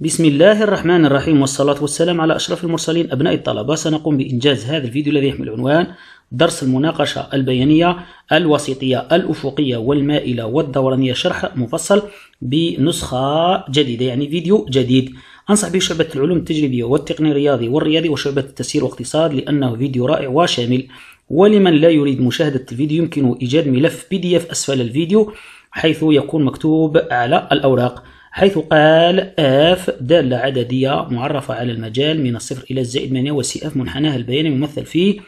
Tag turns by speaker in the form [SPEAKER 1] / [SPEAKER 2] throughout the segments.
[SPEAKER 1] بسم الله الرحمن الرحيم والصلاة والسلام على أشرف المرسلين أبناء الطلبة سنقوم بإنجاز هذا الفيديو الذي يحمل عنوان درس المناقشة البيانية الوسيطية الأفقية والمائلة والدورانية شرح مفصل بنسخة جديدة يعني فيديو جديد أنصح به شعبة العلوم التجريبية والتقني الرياضي والرياضي وشعبة التسيير والاقتصاد لأنه فيديو رائع وشامل ولمن لا يريد مشاهدة الفيديو يمكنه إيجاد ملف بي دي اف أسفل الفيديو حيث يكون مكتوب على الأوراق حيث قال آف دالة عددية معرفة على المجال من الصفر إلى الزائد 8 وسي أف منحناها البياني ممثل فيه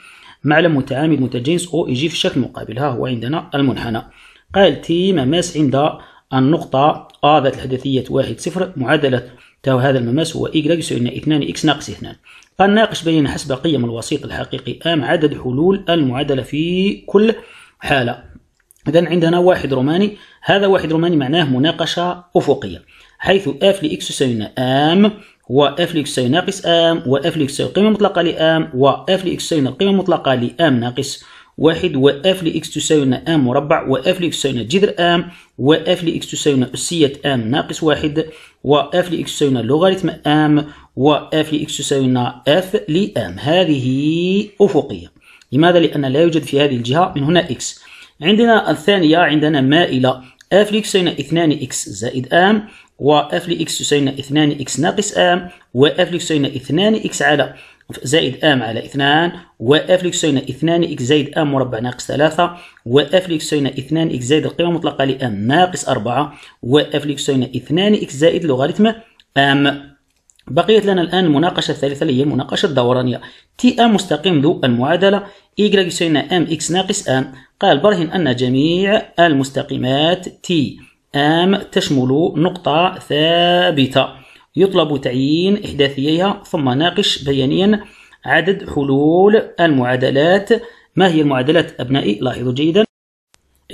[SPEAKER 1] معلم متعامد متجانس أو يجي في الشكل المقابل ها هو عندنا المنحنى قال تي مماس عند النقطة أ ذات الحدثية واحد صفر معادلة تاو هذا المماس هو إيكغ يساوي لنا اثنان إكس ناقص اثنان قال ناقش بين حسب قيم الوسيط الحقيقي أم عدد حلول المعادلة في كل حالة إذا عندنا واحد روماني هذا واحد روماني معناه مناقشة أفقية حيث اف لإكس يساوي ام واف لإكس يساوي ناقص ام واف لإكس يساوي قيمة مطلقة لام واف لإكس يساوي قيمة مطلقة لام ناقص واحد واف لإكس تساوي ام مربع واف لإكس تساوي جذر ام واف لإكس تساوي أسية ام ناقص واحد واف لإكس تساوي لوغاريتم ام واف لإكس تساوي اف لام هذه أفقية لماذا؟ لأن لا يوجد في هذه الجهة من هنا إكس عندنا الثانية عندنا مائلة اف لإكس يساوي 2 إكس زائد ام واف لإكس يساوي 2 إكس ناقص ام واف لإكس يساوي 2 إكس على زائد ام على 2 واف لإكس يساوي 2 إكس زائد ام مربع ناقص 3 واف لإكس يساوي 2 إكس زائد القيمة المطلقة لام ناقص 4 واف لإكس يساوي 2 إكس زائد لوغاريتم ام بقيت لنا الآن المناقشة الثالثة اللي هي المناقشة الدورانية تي أم مستقيم ذو المعادلة Y يساوينا أم إكس ناقص أم قال برهن أن جميع المستقيمات تي أم تشمل نقطة ثابتة يطلب تعيين إحداثيها ثم ناقش بيانيا عدد حلول المعادلات ما هي المعادلات أبنائي لاحظوا جيدا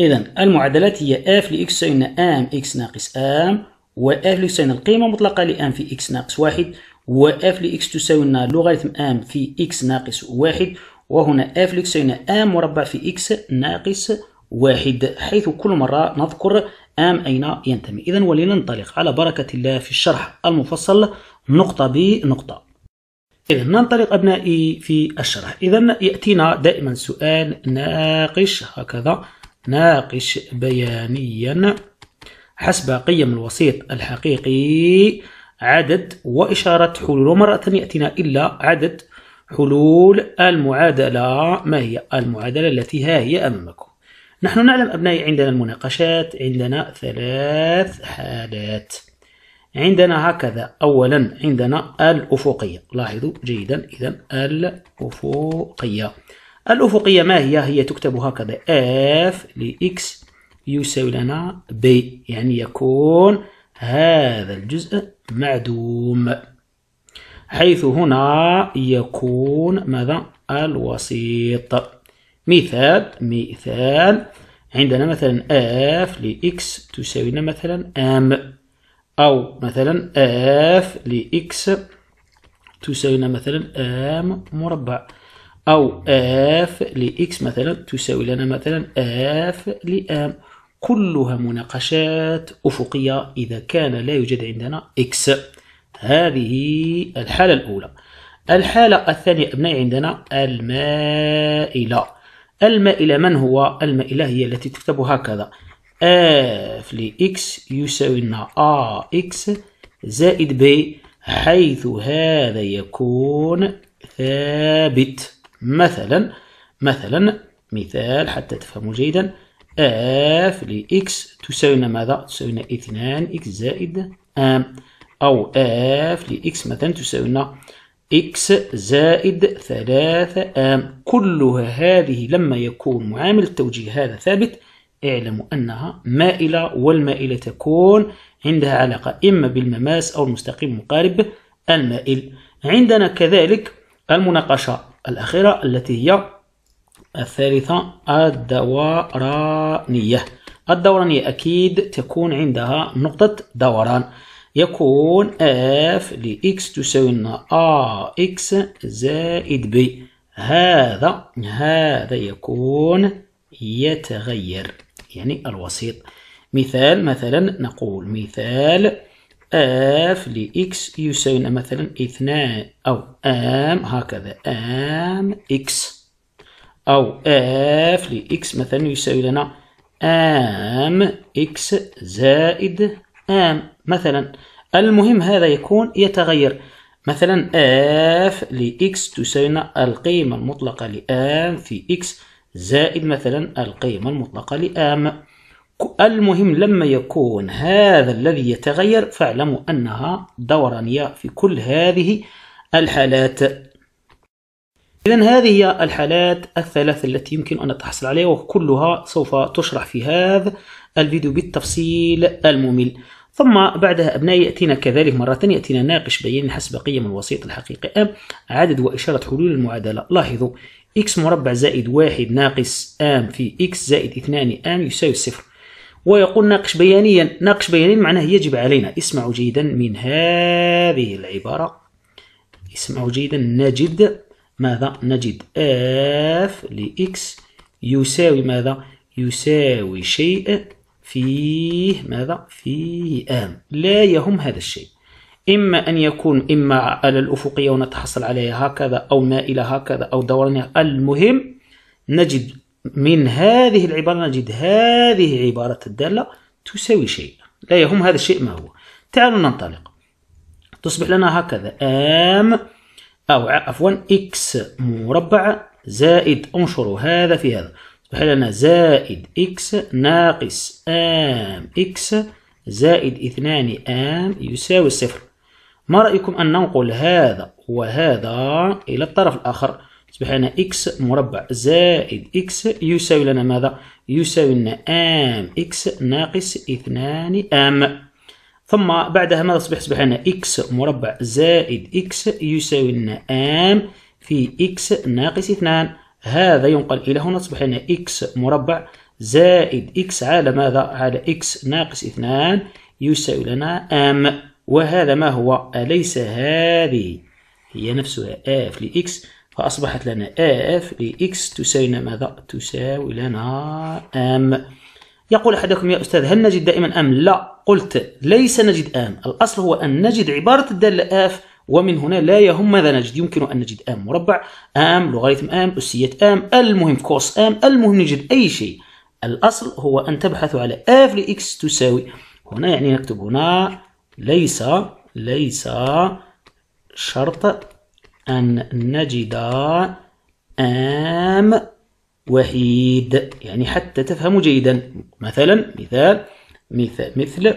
[SPEAKER 1] إذا المعادلات هي f لإكس يساوينا أم إكس ناقص أم وآف لسين القيمة المطلقة لام في اكس ناقص واحد وآف لإكس تساوي لنا لوغاريتم ام في اكس ناقص واحد وهنا آف لسين ام مربع في اكس ناقص واحد حيث كل مرة نذكر ام أين ينتمي إذا ولننطلق على بركة الله في الشرح المفصل نقطة بنقطة إذا ننطلق أبنائي في الشرح إذا يأتينا دائما سؤال ناقش هكذا ناقش بيانيا حسب قيم الوسيط الحقيقي عدد وإشارة حلول ومرة يأتينا إلا عدد حلول المعادلة ما هي المعادلة التي ها هي أمامكم نحن نعلم أبنائي عندنا المناقشات عندنا ثلاث حالات عندنا هكذا أولا عندنا الأفقية لاحظوا جيدا إذا الأفقية الأفقية ما هي؟ هي تكتب هكذا f لإكس يساوي لنا بي يعني يكون هذا الجزء معدوم حيث هنا يكون ماذا الوسيط مثال مثال عندنا مثلا اف لإكس تساوي لنا مثلا أم أو مثلا اف لإكس تساوي لنا مثلا أم مربع أو اف لإكس مثلا تساوي لنا مثلا اف لأم كلها مناقشات أفقية إذا كان لا يوجد عندنا إكس هذه الحالة الأولى الحالة الثانية أبنائي عندنا المائلة المائلة من هو؟ المائلة هي التي تكتب هكذا اف لإكس يساوي لنا آ إكس زائد ب حيث هذا يكون ثابت مثلا مثلا مثال حتى تفهموا جيدا اف لإكس تساوينا ماذا؟ تساوينا اثنان إكس زائد ام أو اف لإكس مثلا تساوينا إكس زائد ثلاثة ام كلها هذه لما يكون معامل التوجيه هذا ثابت اعلموا أنها مائلة والمائلة تكون عندها علاقة إما بالمماس أو المستقيم المقارب المائل عندنا كذلك المناقشة الأخيرة التي هي الثالثة الدورانية الدورانية أكيد تكون عندها نقطة دوران يكون f X تساوي لنا ax زائد b هذا هذا يكون يتغير يعني الوسيط مثال مثلا نقول مثال f X يساوي مثلا اثنان أو m هكذا m x أو اف لإكس مثلا يساوي لنا ام إكس زائد ام مثلا المهم هذا يكون يتغير مثلا اف لإكس تساوي لنا القيمة المطلقة لام في إكس زائد مثلا القيمة المطلقة لام المهم لما يكون هذا الذي يتغير فاعلموا أنها دورانية في كل هذه الحالات إذا هذه هي الحالات الثلاث التي يمكن أن تحصل عليها وكلها سوف تشرح في هذا الفيديو بالتفصيل الممل ثم بعدها أبنائي يأتينا كذلك مرة يأتينا ناقش بيان حسب قيم الوسيط الحقيقي أم عدد وإشارة حلول المعادلة لاحظوا x مربع زائد واحد ناقص ام في x زائد اثنان ام يساوي الصفر ويقول ناقش بيانيا ناقش بيانيا معناه يجب علينا اسمعوا جيدا من هذه العبارة اسمعوا جيدا نجد ماذا نجد اف لاكس يساوي ماذا يساوي شيء فيه ماذا فيه ام لا يهم هذا الشيء إما أن يكون إما على الأفقية ونتحصل عليها هكذا أو مائلة هكذا أو دورانية المهم نجد من هذه العبارة نجد هذه عبارة الدالة تساوي شيء لا يهم هذا الشيء ما هو تعالوا ننطلق تصبح لنا هكذا أم أو عفوا إكس مربع زائد أنشر هذا في هذا تصبح لنا زائد إكس ناقص آم إكس زائد اثنان آم يساوي الصفر ما رأيكم أن ننقل هذا وهذا إلى الطرف الآخر تصبح لنا إكس مربع زائد إكس يساوي لنا ماذا؟ يساوي لنا آم إكس ناقص اثنان آم ثم بعدها ماذا صبح تصبح لنا إكس مربع زائد إكس يساوي لنا آم في إكس ناقص اثنان هذا ينقل إلى هنا صبح لنا إكس مربع زائد إكس على ماذا؟ على إكس ناقص اثنان يساوي لنا آم وهذا ما هو أليس هذه هي نفسها آف لإكس فأصبحت لنا آف لإكس تساوي لنا ماذا؟ تساوي لنا آم يقول أحدكم يا أستاذ هل نجد دائما أم لا قلت ليس نجد آم الأصل هو أن نجد عبارة الدالة آف ومن هنا لا يهم ماذا نجد يمكن أن نجد آم مربع آم لوغاريتم آم أسية آم المهم كوس آم المهم نجد أي شيء الأصل هو أن تبحث على آف لإكس تساوي هنا يعني نكتب هنا ليس ليس شرط أن نجد آم وحيد يعني حتى تفهموا جيدا مثلا مثال مثل مثل,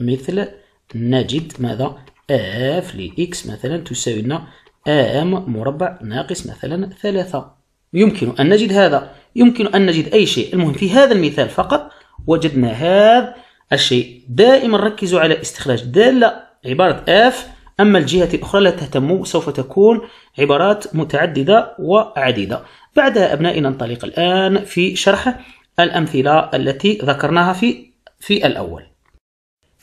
[SPEAKER 1] مثل نجد ماذا اف لإكس مثلا تساوي لنا ام مربع ناقص مثلا ثلاثة يمكن أن نجد هذا يمكن أن نجد أي شيء المهم في هذا المثال فقط وجدنا هذا الشيء دائما ركزوا على استخراج دالة عبارة اف أما الجهة الأخرى لا تهتموا سوف تكون عبارات متعددة وعديدة بعد أبنائي ننطلق الآن في شرح الأمثلة التي ذكرناها في في الأول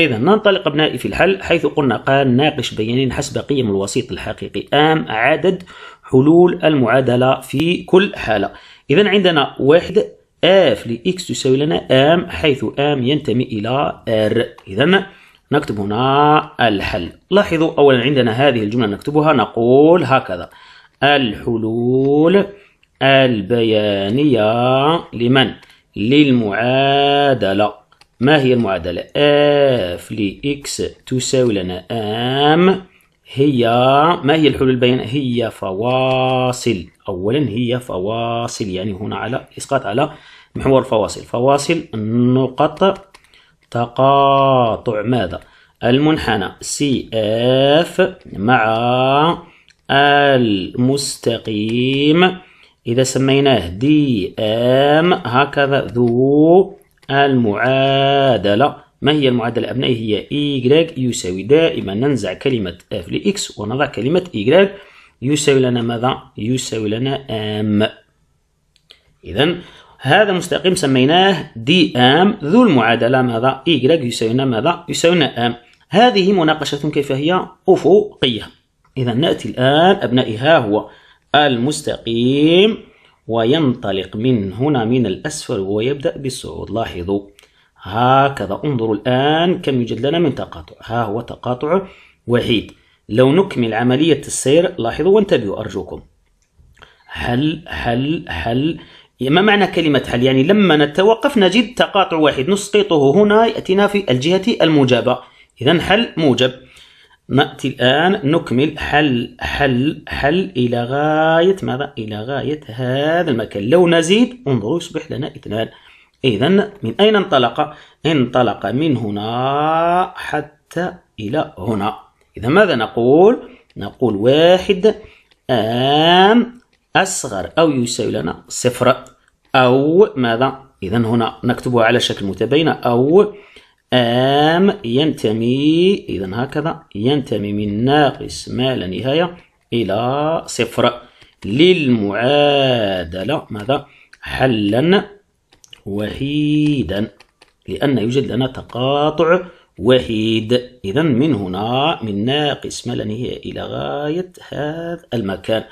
[SPEAKER 1] إذا ننطلق أبنائي في الحل حيث قلنا قال ناقش بيانين حسب قيم الوسيط الحقيقي أم عدد حلول المعادلة في كل حالة إذا عندنا واحد اف لإكس تساوي لنا ام حيث ام ينتمي إلى ار إذا نكتب هنا الحل لاحظوا أولا عندنا هذه الجملة نكتبها نقول هكذا الحلول البيانية لمن؟ للمعادلة ما هي المعادلة؟ اف لإكس تساوي لنا ام هي ما هي الحلول البيانية؟ هي فواصل أولا هي فواصل يعني هنا على إسقاط على محور فواصل فواصل نقط تقاطع ماذا؟ المنحنى سي اف مع المستقيم إذا سميناه دي أم هكذا ذو المعادلة ما هي المعادلة أبنائي هي y يساوي دائما ننزع كلمة إف لإكس ونضع كلمة y يساوي لنا ماذا؟ يساوي لنا أم إذا هذا المستقيم سميناه دي ام ذو المعادلة ماذا؟ y يساوي لنا ماذا؟ يساوي لنا أم هذه مناقشة كيف هي أفقية إذا نأتي الآن أبنائي ها هو المستقيم وينطلق من هنا من الأسفل ويبدأ بالصعود لاحظوا هكذا انظروا الآن كم يوجد لنا من تقاطع ها هو تقاطع وحيد لو نكمل عملية السير لاحظوا وانتبهوا أرجوكم هل هل هل ما معنى كلمة هل يعني لما نتوقف نجد تقاطع واحد نسقطه هنا يأتينا في الجهة الموجبة إذا هل موجب نأتي الآن نكمل حل حل حل إلى غاية ماذا؟ إلى غاية هذا المكان لو نزيد انظروا يصبح لنا اثنان إذا من أين انطلق؟ انطلق من هنا حتى إلى هنا إذا ماذا نقول؟ نقول واحد آم أصغر أو يساوي لنا صفر أو ماذا؟ إذا هنا نكتبها على شكل متباينة أو أم ينتمي إذا هكذا ينتمي من ناقص ما لا نهاية إلى صفر للمعادلة ماذا حلا وحيدا لأن يوجد لنا تقاطع وحيد إذا من هنا من ناقص ما لا نهاية إلى غاية هذا المكان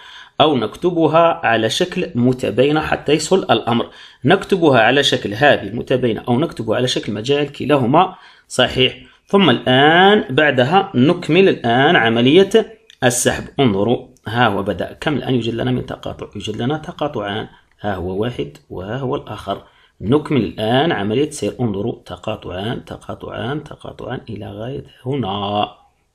[SPEAKER 1] أو نكتبها على شكل متباينة حتى يسهل الأمر نكتبها على شكل هذه المتباينة أو نكتبها على شكل مجال كلاهما صحيح ثم الآن بعدها نكمل الآن عملية السحب انظروا ها هو بدأ كم الآن يوجد لنا من تقاطع يوجد لنا تقاطعان ها هو واحد وها هو الآخر نكمل الآن عملية سير انظروا تقاطعان تقاطعان تقاطعان إلى غاية هنا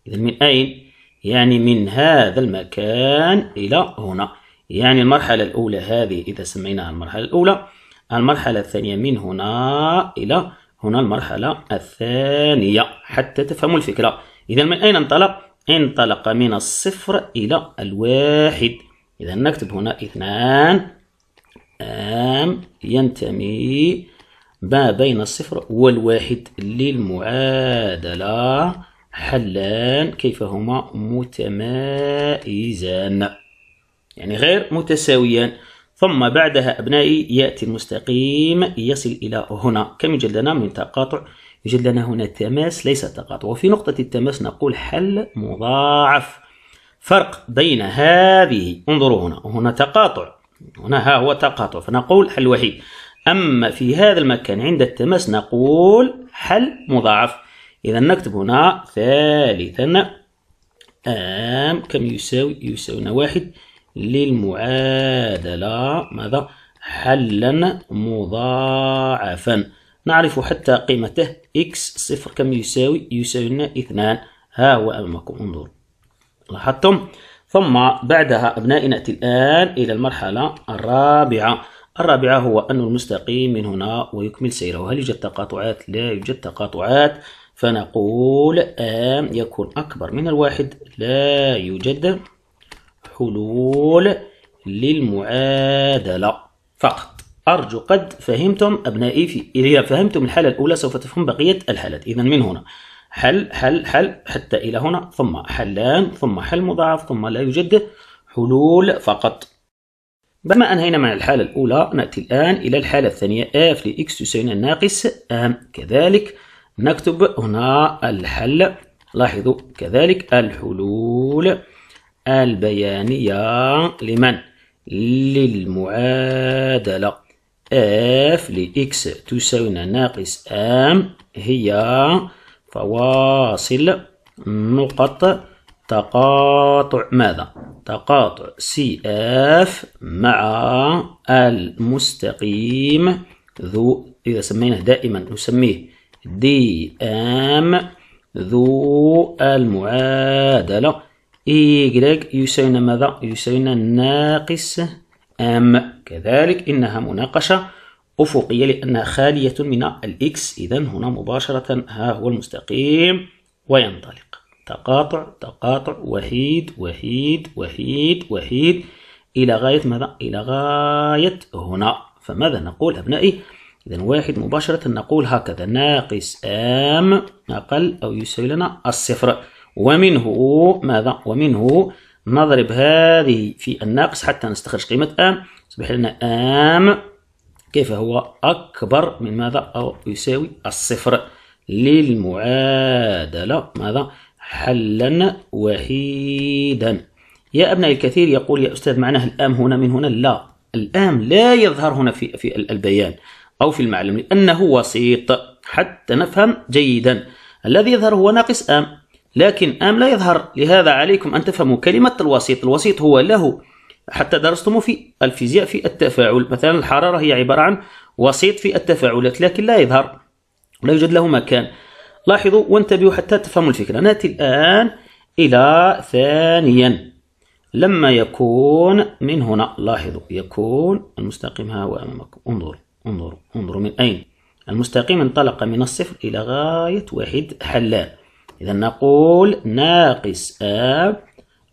[SPEAKER 1] إذا من أين؟ يعني من هذا المكان إلى هنا يعني المرحلة الأولى هذه إذا سميناها المرحلة الأولى المرحلة الثانية من هنا إلى هنا المرحلة الثانية حتى تفهموا الفكرة إذا من أين انطلق؟ انطلق من الصفر إلى الواحد إذا نكتب هنا اثنان عام ينتمي ما بين الصفر والواحد للمعادلة حلان كيف هما متمايزان يعني غير متساويان ثم بعدها أبنائي يأتي المستقيم يصل إلى هنا كم يوجد لنا من تقاطع يوجد لنا هنا تماس ليس تقاطع وفي نقطة التماس نقول حل مضاعف فرق بين هذه انظروا هنا هنا تقاطع هنا ها هو تقاطع فنقول حل وحيد أما في هذا المكان عند التماس نقول حل مضاعف إذا نكتب هنا ثالثا أم كم يساوي يساوينا واحد للمعادلة ماذا حلا مضاعفا نعرف حتى قيمته إكس صفر كم يساوي يساوي لنا اثنان ها هو أمامكم انظروا لاحظتم ثم بعدها أبنائي نأتي الآن إلى المرحلة الرابعة الرابعة هو أن المستقيم من هنا ويكمل سيره هل يوجد تقاطعات؟ لا يوجد تقاطعات فنقول آم يكون أكبر من الواحد لا يوجد حلول للمعادلة فقط أرجو قد فهمتم أبنائي في إذا فهمتم الحالة الأولى سوف تفهم بقية الحالات إذا من هنا حل حل حل حتى إلى هنا ثم حلان ثم حل مضاعف ثم لا يوجد حلول فقط بما أنهينا من الحالة الأولى نأتي الآن إلى الحالة الثانية اف لاكس تساوي الناقص ام كذلك نكتب هنا الحل لاحظوا كذلك الحلول البيانية لمن؟ للمعادلة f لx تساوي ناقص m هي فواصل نقط تقاطع ماذا؟ تقاطع CF مع المستقيم ذو إذا سميناه دائما نسميه دي ام ذو المعادلة إيكغ يساوينا ماذا؟ يساوينا ناقص أم كذلك إنها مناقشة أفقية لأنها خالية من الإكس إذا هنا مباشرة ها هو المستقيم وينطلق تقاطع تقاطع وحيد وحيد وحيد وحيد إلى غاية ماذا؟ إلى غاية هنا فماذا نقول أبنائي؟ إذا واحد مباشرة نقول هكذا ناقص أم أقل أو يساوي لنا الصفر ومنه ماذا؟ ومنه نضرب هذه في الناقص حتى نستخرج قيمة أم يصبح لنا أم كيف هو أكبر من ماذا أو يساوي الصفر للمعادلة ماذا حلا وحيدا يا أبناء الكثير يقول يا أستاذ معناه الآم هنا من هنا لا الآم لا يظهر هنا في, في البيان أو في المعلم لأنه وسيط حتى نفهم جيدا الذي يظهر هو ناقص آم لكن آم لا يظهر لهذا عليكم أن تفهموا كلمة الوسيط الوسيط هو له حتى درستم في الفيزياء في التفاعل مثلا الحرارة هي عبارة عن وسيط في التفاعلات لكن لا يظهر لا يوجد له مكان لاحظوا وانتبهوا حتى تفهموا الفكرة نأتي الآن إلى ثانيا لما يكون من هنا لاحظوا يكون المستقيم ها هو أمامكم انظروا انظروا انظروا من أين المستقيم انطلق من الصفر إلى غاية واحد حلان إذا نقول ناقص آب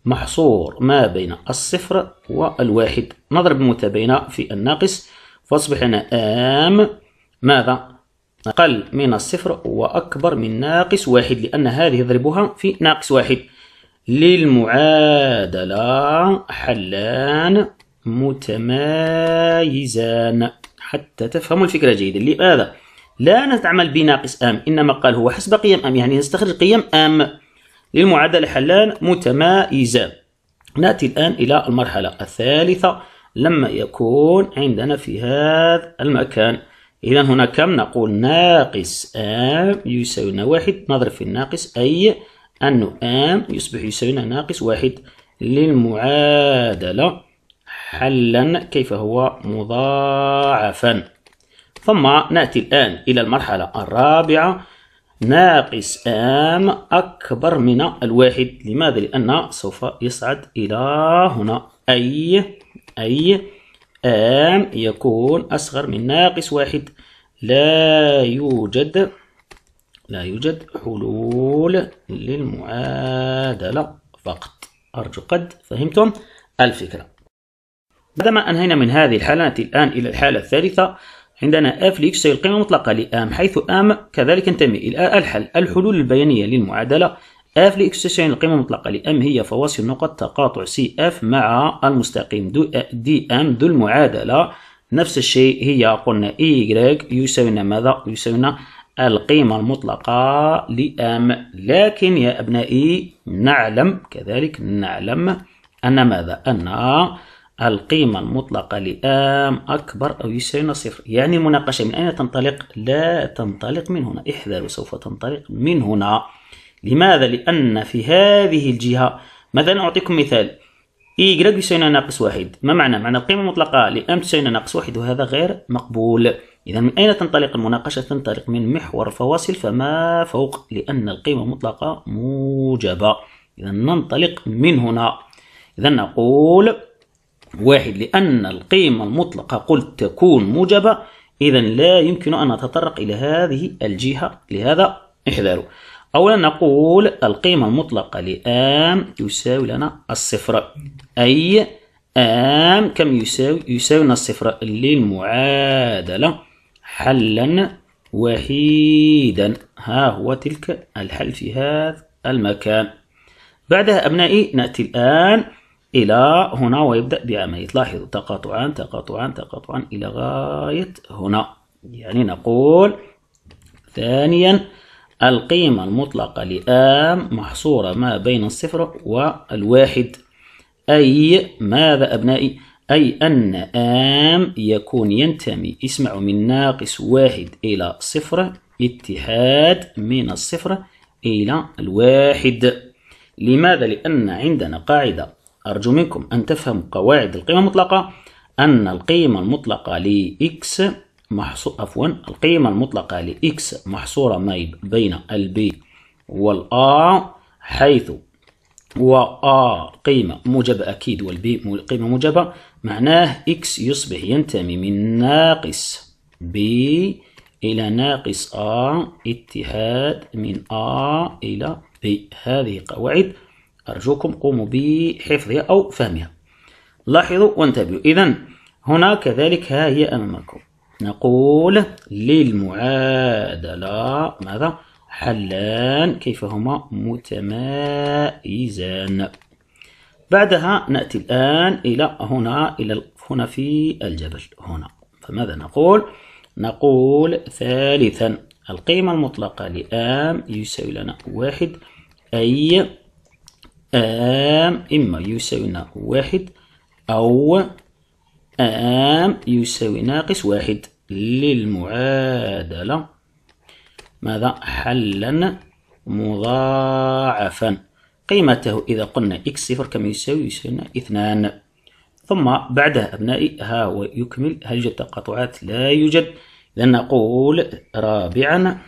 [SPEAKER 1] محصور ما بين الصفر والواحد نضرب متباينه في الناقص فأصبح هنا آم ماذا؟ أقل من الصفر وأكبر من ناقص واحد لأن هذه ضربها في ناقص واحد للمعادلة حلان متمايزان حتى تفهموا الفكرة جيدا لماذا لا نتعمل بناقص أم إنما قال هو حسب قيم أم يعني نستخرج قيم أم للمعادلة حلان متمايزة نأتي الآن إلى المرحلة الثالثة لما يكون عندنا في هذا المكان إذا هنا كم نقول ناقص آم يساوينا واحد نضرب في الناقص أي أنه آم يصبح يساوينا ناقص واحد للمعادلة حلا كيف هو مضاعفا ثم نأتي الآن إلى المرحلة الرابعة ناقص آم أكبر من الواحد لماذا؟ لأن سوف يصعد إلى هنا أي أي آم يكون أصغر من ناقص واحد لا يوجد لا يوجد حلول للمعادلة فقط أرجو قد فهمتم الفكرة بعدما أنهينا من هذه الحالة الآن إلى الحالة الثالثة عندنا f لx هي القيمة المطلقة لام حيث ام كذلك تنتمي إلى الحل الحلول البيانية للمعادلة f لx تساوي القيمة المطلقة لام هي فواصل نقط تقاطع cf مع المستقيم دي ام ذو المعادلة نفس الشيء هي قلنا y يساوينا ماذا؟ يساوينا القيمة المطلقة لام لكن يا أبنائي نعلم كذلك نعلم أن ماذا؟ أن القيمة المطلقة لآم أكبر أو يساوي صفر يعني المناقشة من أين تنطلق؟ لا تنطلق من هنا احذروا سوف تنطلق من هنا لماذا؟ لأن في هذه الجهة مثلا أعطيكم مثال y يساوي ناقص واحد ما معنى؟ معنى القيمة المطلقة لآم تساوي ناقص واحد وهذا غير مقبول إذا من أين تنطلق المناقشة؟ تنطلق من محور الفواصل فما فوق لأن القيمة المطلقة موجبة إذا ننطلق من هنا إذا نقول واحد لأن القيمة المطلقة قلت تكون موجبة إذا لا يمكن أن نتطرق إلى هذه الجهة لهذا احذروا أولا نقول القيمة المطلقة لآم يساوي لنا الصفر أي آم كم يساوي يساوي لنا الصفر للمعادلة حلا وحيدا ها هو تلك الحل في هذا المكان بعدها أبنائي نأتي الآن إلى هنا ويبدأ بعملية لاحظوا تقاطعا تقاطعا تقاطعا إلى غاية هنا يعني نقول ثانيا القيمة المطلقة لآم محصورة ما بين الصفر والواحد أي ماذا أبنائي؟ أي أن آم يكون ينتمي اسمع من ناقص واحد إلى صفر اتحاد من الصفر إلى الواحد لماذا؟ لأن عندنا قاعدة أرجو منكم أن تفهموا قواعد القيمة المطلقة أن القيمة المطلقة لإكس محصورة عفوا القيمة المطلقة لإكس محصورة ما بين البي والآ حيث و A قيمة موجبة أكيد والبي قيمة موجبة معناه إكس يصبح ينتمي من ناقص B إلى ناقص آ اتحاد من آ إلى B هذه قواعد أرجوكم قوموا بحفظها أو فهمها لاحظوا وانتبهوا إذا هنا كذلك ها هي أمامكم نقول للمعادلة ماذا حلان كيف هما متمايزان بعدها نأتي الآن إلى هنا إلى هنا في الجبل هنا فماذا نقول نقول ثالثا القيمة المطلقة لآم يساوي لنا واحد أي آم إما يساوي واحد أو آم يساوي ناقص واحد للمعادلة ماذا حلا مضاعفا قيمته إذا قلنا اكس صفر كم يساوي يساوينا اثنان ثم بعدها أبنائي ها هو يكمل هل يوجد تقاطعات لا يوجد إذا نقول رابعا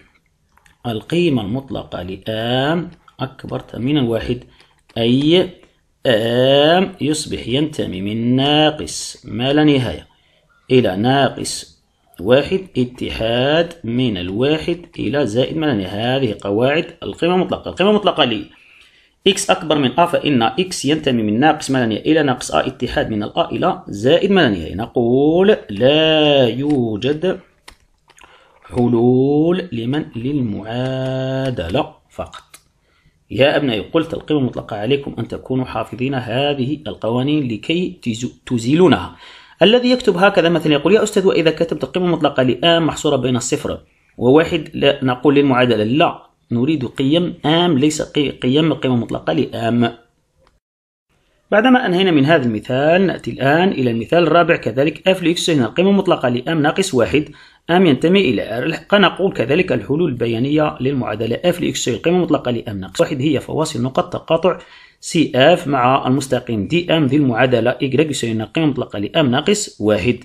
[SPEAKER 1] القيمة المطلقة لآم أكبر من الواحد أي آم يصبح ينتمي من ناقص ما لا نهاية إلى ناقص واحد اتحاد من الواحد إلى زائد ما لا نهاية هذه قواعد القيمة المطلقة القيمة المطلقة لي x أكبر من a فإن x ينتمي من ناقص ما لا نهاية إلى ناقص a اتحاد من الأ إلى زائد ما لا نهاية نقول لا يوجد حلول لمن للمعادلة فقط يا أبنائي قلت القيمة المطلقة عليكم أن تكونوا حافظين هذه القوانين لكي تزيلونها الذي يكتب هكذا مثلا يقول يا أستاذ وإذا كتبت القيمة المطلقة لآم محصورة بين الصفر وواحد لا نقول للمعادلة لا نريد قيم آم ليس قيم القيمة المطلقة لآم بعدما أنهينا من هذا المثال نأتي الآن إلى المثال الرابع كذلك f لx هنا القيمة المطلقة لآم ناقص واحد أم ينتمي إلى R قد نقول كذلك الحلول البيانية للمعادلة F لإكس القيمة المطلقة لأم ناقص واحد هي فواصل نقط تقاطع سي اف مع المستقيم دي ام ذي المعادلة y يساوي القيمة المطلقة لأم ناقص واحد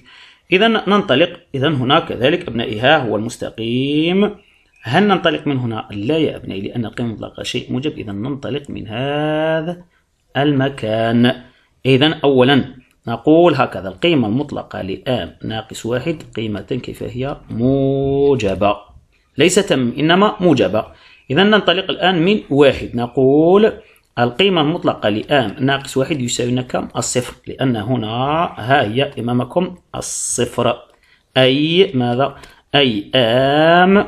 [SPEAKER 1] إذا ننطلق إذا هنا كذلك أبنائي ها هو المستقيم هل ننطلق من هنا؟ لا يا أبنائي لأن القيمة المطلقة شيء موجب إذا ننطلق من هذا المكان إذا أولا نقول هكذا القيمة المطلقة لآم ناقص واحد قيمة كيف هي موجبة ليس تم إنما موجبة إذا ننطلق الآن من واحد نقول القيمة المطلقة لآم ناقص واحد يساوي لنا كم الصفر لأن هنا ها هي أمامكم الصفر أي ماذا أي آم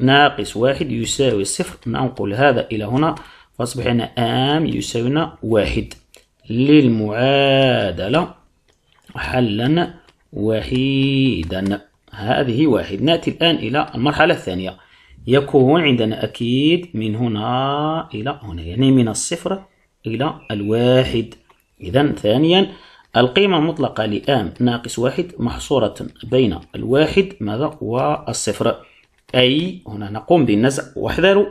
[SPEAKER 1] ناقص واحد يساوي الصفر ننقل هذا إلى هنا فأصبح لنا آم يساوي لنا واحد للمعادلة حلا وحيدا هذه واحد نأتي الآن إلى المرحلة الثانية يكون عندنا أكيد من هنا إلى هنا يعني من الصفر إلى الواحد إذا ثانيا القيمة المطلقة لآن ناقص واحد محصورة بين الواحد ماذا والصفر أي هنا نقوم بالنزع واحذروا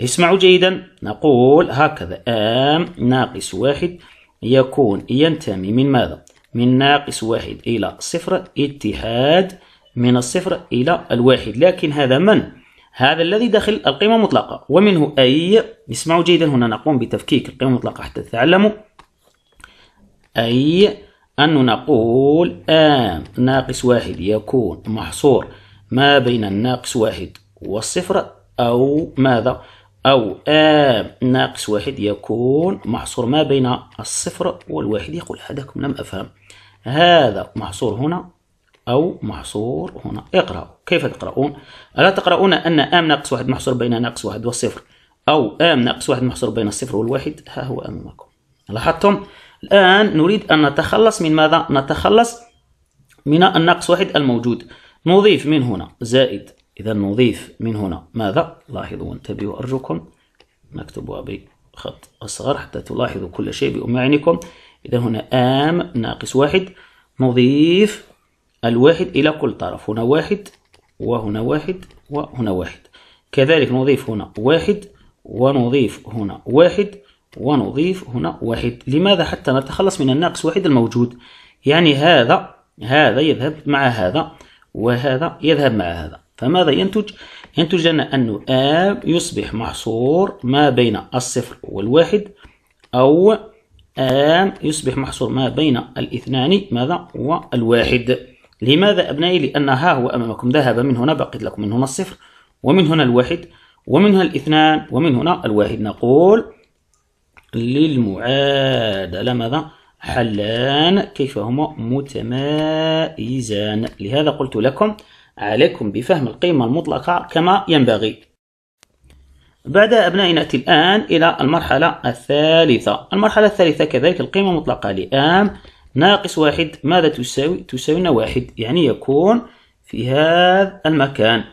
[SPEAKER 1] اسمعوا جيدا نقول هكذا آم ناقص واحد يكون ينتمي من ماذا؟ من ناقص واحد إلى صفر اتحاد من الصفر إلى الواحد لكن هذا من؟ هذا الذي داخل القيمة المطلقة ومنه أي اسمعوا جيدا هنا نقوم بتفكيك القيمة المطلقة حتى تتعلموا أي أن نقول آم ناقص واحد يكون محصور ما بين الناقص واحد والصفر أو ماذا أو آ ناقص واحد يكون محصور ما بين الصفر والواحد يقول أحدكم لم أفهم هذا محصور هنا أو محصور هنا اقرأوا كيف تقرؤون ألا تقرؤون أن آم ناقص واحد محصور بين ناقص واحد والصفر أو آم ناقص واحد محصور بين الصفر والواحد ها هو أمامكم لاحظتم الآن نريد أن نتخلص من ماذا نتخلص من الناقص واحد الموجود نضيف من هنا زائد إذا نضيف من هنا ماذا؟ لاحظوا وانتبهوا أرجوكم نكتبها بخط أصغر حتى تلاحظوا كل شيء بأم عينكم إذا هنا آم ناقص واحد نضيف الواحد إلى كل طرف هنا واحد وهنا واحد وهنا واحد كذلك نضيف هنا واحد ونضيف هنا واحد ونضيف هنا واحد لماذا حتى نتخلص من الناقص واحد الموجود يعني هذا هذا يذهب مع هذا وهذا يذهب مع هذا فماذا ينتج؟ ينتج لنا أن A يصبح محصور ما بين الصفر والواحد أو آم يصبح محصور ما بين الاثنان ماذا والواحد لماذا أبنائي؟ لأن ها هو أمامكم ذهب من هنا بقيت لكم من هنا الصفر ومن هنا الواحد ومن هنا الاثنان ومن هنا الواحد نقول للمعادلة ماذا؟ حلان كيف هما متمايزان لهذا قلت لكم عليكم بفهم القيمة المطلقة كما ينبغي بعد أبنائي نأتي الآن إلى المرحلة الثالثة المرحلة الثالثة كذلك القيمة المطلقة لام ناقص واحد ماذا تساوي؟ تساوي لنا واحد يعني يكون في هذا المكان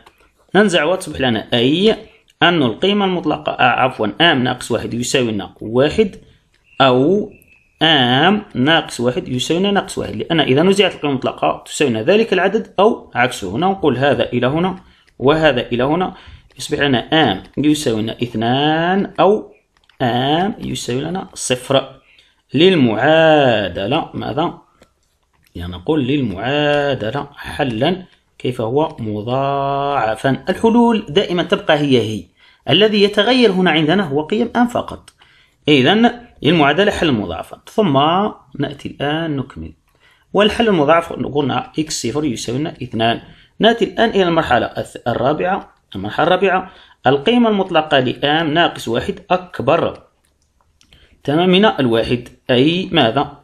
[SPEAKER 1] ننزع وتصبح لنا أي أن القيمة المطلقة آه، عفوا ام ناقص واحد يساوي لنا واحد أو ام ناقص واحد يساوينا ناقص واحد لأن إذا نزعت القيمة المطلقة تساوينا ذلك العدد أو عكسه هنا نقول هذا إلى هنا وهذا إلى هنا يصبح لنا ام يساوينا اثنان أو ام يساوي لنا صفر للمعادلة ماذا؟ يعني نقول للمعادلة حلا كيف هو مضاعفا الحلول دائما تبقى هي هي الذي يتغير هنا عندنا هو قيم ام فقط إذا المعادلة حل المضاعفة ثم نأتي الآن نكمل والحل المضاعف قلنا x صفر يساوي لنا اثنان نأتي الآن إلى المرحلة الرابعة المرحلة الرابعة القيمة المطلقة لآم ناقص واحد أكبر تمام من الواحد أي ماذا؟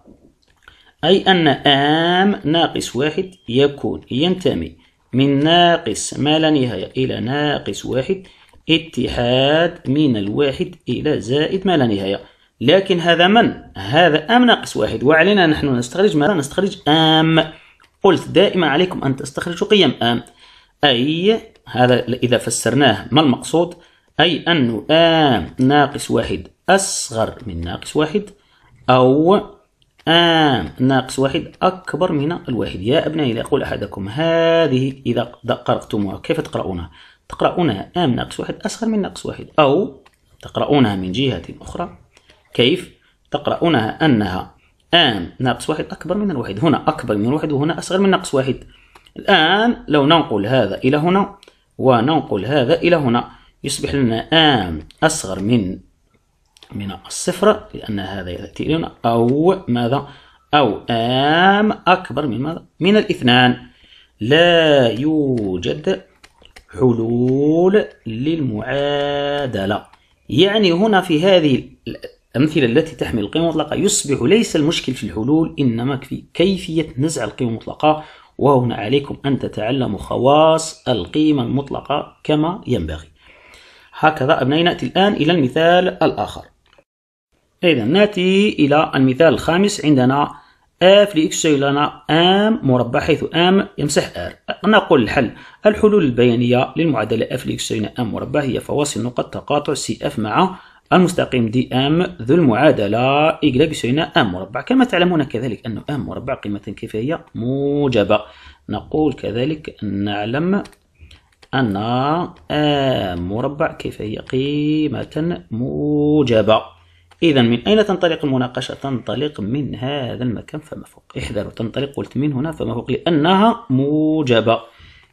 [SPEAKER 1] أي أن آم ناقص واحد يكون ينتمي من ناقص ما لا نهاية إلى ناقص واحد اتحاد من الواحد إلى زائد ما لا نهاية لكن هذا من هذا أم ناقص واحد وعلينا نحن نستخرج ماذا نستخرج أم قلت دائما عليكم أن تستخرجوا قيم أم أي هذا إذا فسرناه ما المقصود أي أن آم ناقص واحد أصغر من ناقص واحد أو آم ناقص واحد أكبر من الواحد يا أبنائي يقول أحدكم هذه إذا قرأتموها كيف تقرؤونها تقرؤونها آم ناقص واحد أصغر من ناقص واحد أو تقرؤونها من جهة أخرى كيف تقرأونها أنها آن ناقص واحد أكبر من الواحد هنا أكبر من الواحد وهنا أصغر من ناقص واحد الآن لو ننقل هذا إلى هنا وننقل هذا إلى هنا يصبح لنا آن أصغر من من الصفر لأن هذا يأتي إلى هنا أو ماذا أو آم أكبر من ماذا من الاثنان لا يوجد حلول للمعادلة يعني هنا في هذه الأمثلة التي تحمل القيمة المطلقة يصبح ليس المشكل في الحلول إنما في كيفية نزع القيمة المطلقة وهنا عليكم أن تتعلموا خواص القيمة المطلقة كما ينبغي هكذا أبنائي نأتي الآن إلى المثال الآخر إذا نأتي إلى المثال الخامس عندنا f لx لنا ام مربع حيث ام يمسح r نقول الحل الحلول البيانية للمعادلة f لx ام مربع هي فواصل نقط تقاطع سي اف مع المستقيم دي ام ذو المعادلة إجلا يساوينا ام مربع كما تعلمون كذلك أن ام مربع قيمة كيف هي موجبة نقول كذلك نعلم أن ام مربع كيف هي قيمة موجبة إذا من أين تنطلق المناقشة؟ تنطلق من هذا المكان فما فوق احذروا تنطلق قلت من هنا فما فوق لأنها موجبة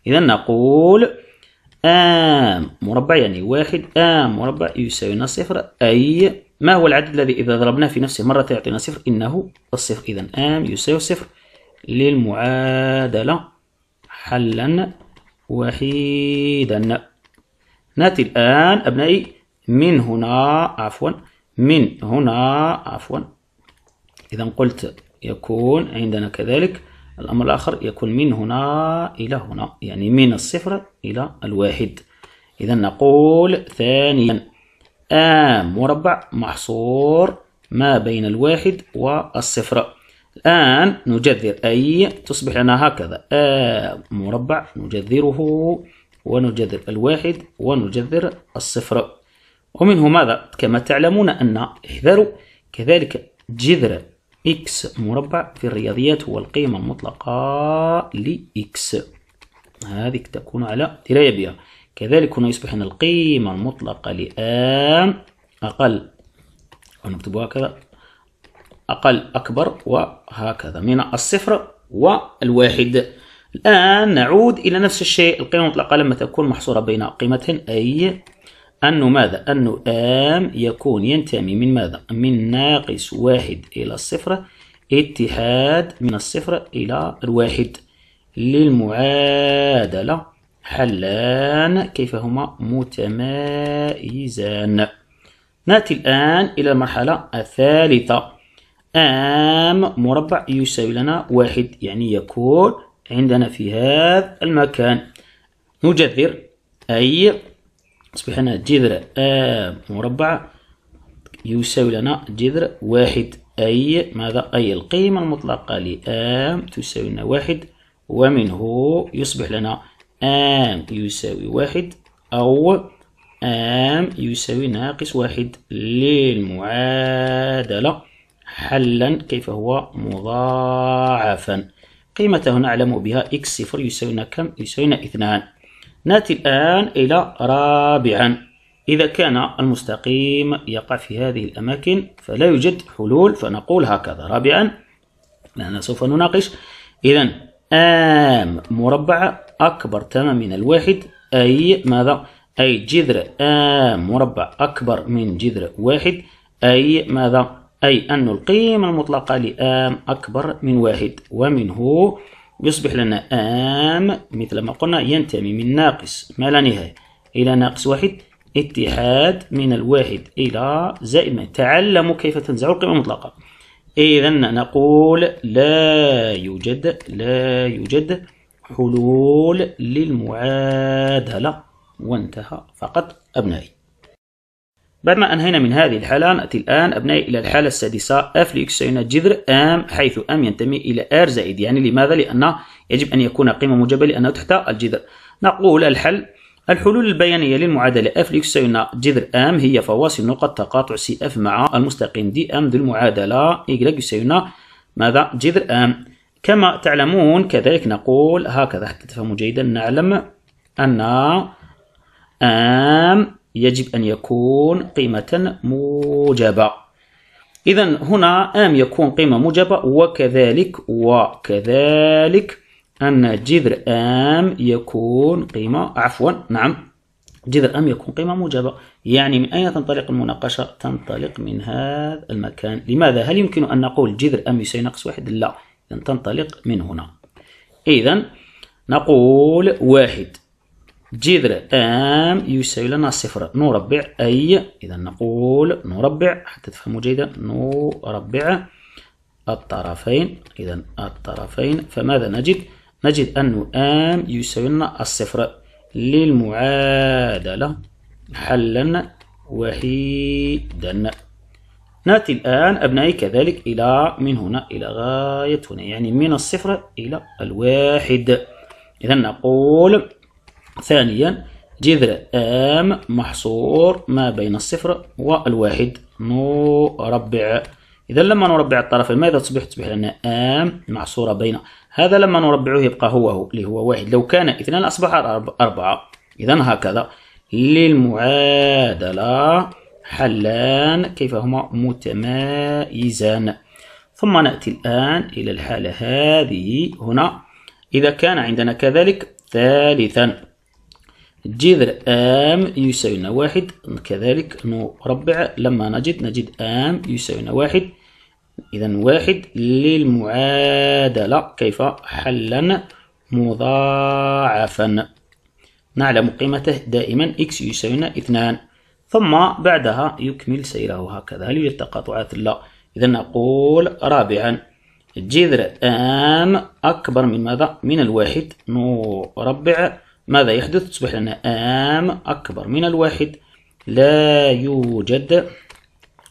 [SPEAKER 1] إذا نقول آم مربع يعني واحد آم مربع يساوي صفر أي ما هو العدد الذي إذا ضربناه في نفسه مرة يعطينا صفر إنه الصفر إذا آم يساوي صفر للمعادلة حلا وحيدا نأتي الآن أبنائي من هنا عفوا من هنا عفوا إذا قلت يكون عندنا كذلك الأمر الآخر يكون من هنا إلى هنا يعني من الصفر إلى الواحد إذا نقول ثانيا آم مربع محصور ما بين الواحد والصفر الآن نجذر أي تصبح لنا هكذا آم مربع نجذره ونجذر الواحد ونجذر الصفر ومنه ماذا؟ كما تعلمون أن احذروا كذلك جذر إكس مربع في الرياضيات هو القيمة المطلقة لإكس هذه تكون على دراية بها كذلك هنا يصبح أن القيمة المطلقة لآم أقل ونكتبها هكذا أقل أكبر وهكذا من الصفر والواحد الآن نعود إلى نفس الشيء القيمة المطلقة لما تكون محصورة بين قيمتين أي أنه ماذا؟ أنه آم يكون ينتمي من ماذا؟ من ناقص واحد إلى الصفر اتحاد من الصفر إلى الواحد للمعادلة حلان كيف هما متمايزان نأتي الآن إلى المرحلة الثالثة آم مربع يساوي لنا واحد يعني يكون عندنا في هذا المكان نجذر أي أصبح لنا جذر آ مربع يساوي لنا جذر واحد أي ماذا أي القيمة المطلقة لآم تساوي لنا واحد ومنه يصبح لنا آم يساوي واحد أو آم يساوي ناقص واحد للمعادلة حلا كيف هو مضاعفا قيمته نعلم بها إكس صفر يساوي لنا كم يساوي لنا اثنان نأتي الآن إلى رابعا إذا كان المستقيم يقع في هذه الأماكن فلا يوجد حلول فنقول هكذا رابعا لأننا سوف نناقش إذا آم مربع أكبر تماما من الواحد أي ماذا؟ أي جذر آم مربع أكبر من جذر واحد أي ماذا؟ أي أن القيمة المطلقة لآم أكبر من واحد ومنه يصبح لنا آم مثل ما قلنا ينتمي من ناقص ما لا نهاية إلى ناقص واحد اتحاد من الواحد إلى زائد ما تعلموا كيف تنزعوا القيمة المطلقة إذا نقول لا يوجد لا يوجد حلول للمعادلة وانتهى فقط أبنائي بعد ما أنهينا من هذه الحالة نأتي الآن أبنائي إلى الحالة السادسة F ليكسين جذر M حيث M ينتمي إلى R زائد يعني لماذا؟ لأن يجب أن يكون قيمة موجبة لأنه تحت الجذر نقول الحل الحلول البيانية للمعادلة F ليكسين جذر M هي فواصل نقط تقاطع CF مع المستقيم دي ام ذو المعادلة Y يساوي ماذا؟ جذر M كما تعلمون كذلك نقول هكذا حتى تفهموا جيدا نعلم أن M يجب أن يكون قيمة موجبة إذا هنا أم يكون قيمة موجبة وكذلك وكذلك أن جذر أم يكون قيمة عفوا نعم جذر أم يكون قيمة موجبة يعني من أين تنطلق المناقشة؟ تنطلق من هذا المكان لماذا؟ هل يمكن أن نقول جذر أم يساوي ناقص واحد؟ لا إذن تنطلق من هنا إذا نقول واحد جذر ام يساوي لنا صفر نربع اي اذا نقول نربع حتى تفهموا جيدا نربع الطرفين اذا الطرفين فماذا نجد نجد ان ام يساوي لنا الصفر للمعادله حلا وحيدا ناتي الآن أبنائي كذلك إلى من هنا إلى غاية هنا يعني من الصفر إلى الواحد إذا نقول ثانيا جذر آم محصور ما بين الصفر والواحد نربع إذا لما نربع الطرفين ماذا تصبح؟ تصبح لنا آم محصورة بين هذا لما نربعه يبقى هو هو اللي هو واحد لو كان اثنان أصبح أربعة إذا هكذا للمعادلة حلان كيف هما متمايزان ثم نأتي الآن إلى الحالة هذه هنا إذا كان عندنا كذلك ثالثا جذر ام يساوي لنا واحد كذلك نربع لما نجد نجد ام يساوي لنا واحد إذا واحد للمعادلة كيف حلا مضاعفا نعلم قيمته دائما x يساوي اثنان ثم بعدها يكمل سيره هكذا هل يوجد لا إذا نقول رابعا جذر ام أكبر من ماذا من الواحد نربع ماذا يحدث تصبح لنا ام اكبر من الواحد لا يوجد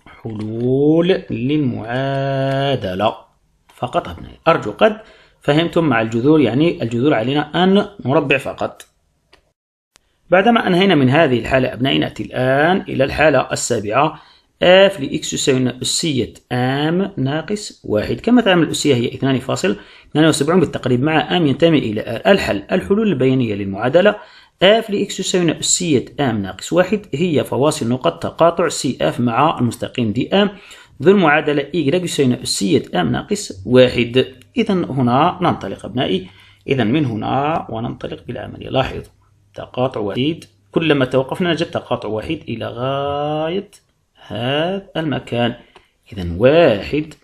[SPEAKER 1] حلول للمعادلة فقط أبنائي أرجو قد فهمتم مع الجذور يعني الجذور علينا أن نربع فقط بعدما أنهينا من هذه الحالة أبنائي نأتي الآن إلى الحالة السابعة اف لإكس يساوي أسية أم ناقص واحد كما تعمل الأسية هي فاصل وسبعون بالتقريب مع أم ينتمي إلى الحل الحلول البيانية للمعادلة اف لإكس يساوي أسية أم ناقص واحد هي فواصل نقط تقاطع سي اف مع المستقيم دي أم ذو المعادله اي يساوي أسية أم ناقص واحد إذا هنا ننطلق أبنائي إذا من هنا وننطلق بالعملية لاحظوا تقاطع وحيد كلما توقفنا نجد تقاطع وحيد إلى غاية هذا المكان إذا واحد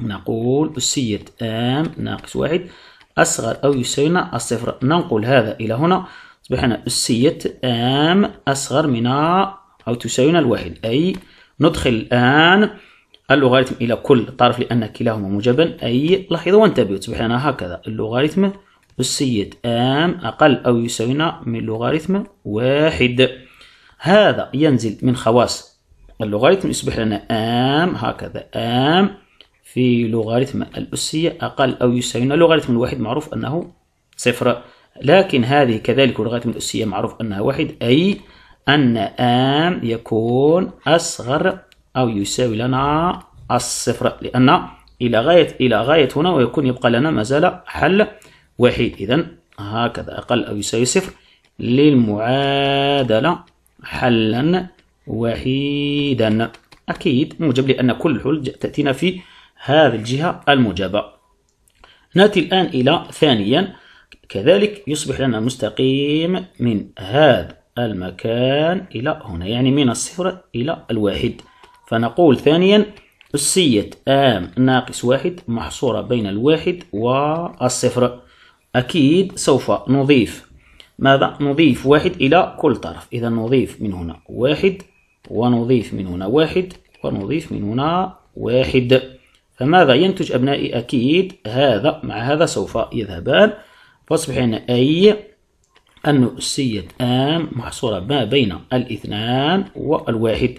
[SPEAKER 1] نقول أسية أم ناقص واحد أصغر أو يساوينا الصفر ننقل هذا إلى هنا أصبحنا أسية أم أصغر من أو تساوينا الواحد أي ندخل الآن اللوغاريتم إلى كل طرف لأن كلاهما موجبا أي لاحظوا وانتبهوا أصبحنا هكذا اللوغاريتم أسية أم أقل أو يساوينا من لوغاريتم واحد هذا ينزل من خواص اللوغاريتم يصبح لنا ام هكذا ام في لوغاريتم الأسية أقل أو لنا لوغاريتم الواحد معروف أنه صفر لكن هذه كذلك لوغاريتم الأسية معروف أنها واحد أي أن آم يكون أصغر أو يساوي لنا الصفر لأن إلى غاية إلى غاية هنا ويكون يبقى لنا ما زال حل واحد إذا هكذا أقل أو يساوي صفر للمعادلة حلا وحيدا أكيد موجب لأن كل حل تأتينا في هذه الجهة الموجبة نأتي الآن إلى ثانيا كذلك يصبح لنا المستقيم من هذا المكان إلى هنا يعني من الصفر إلى الواحد فنقول ثانيا أسية آم ناقص واحد محصورة بين الواحد والصفر أكيد سوف نضيف ماذا؟ نضيف واحد إلى كل طرف إذا نضيف من هنا واحد ونضيف من هنا واحد ونضيف من هنا واحد فماذا ينتج أبنائي أكيد هذا مع هذا سوف يذهبان فاصبح أي أن سية آم محصورة ما بين الاثنان والواحد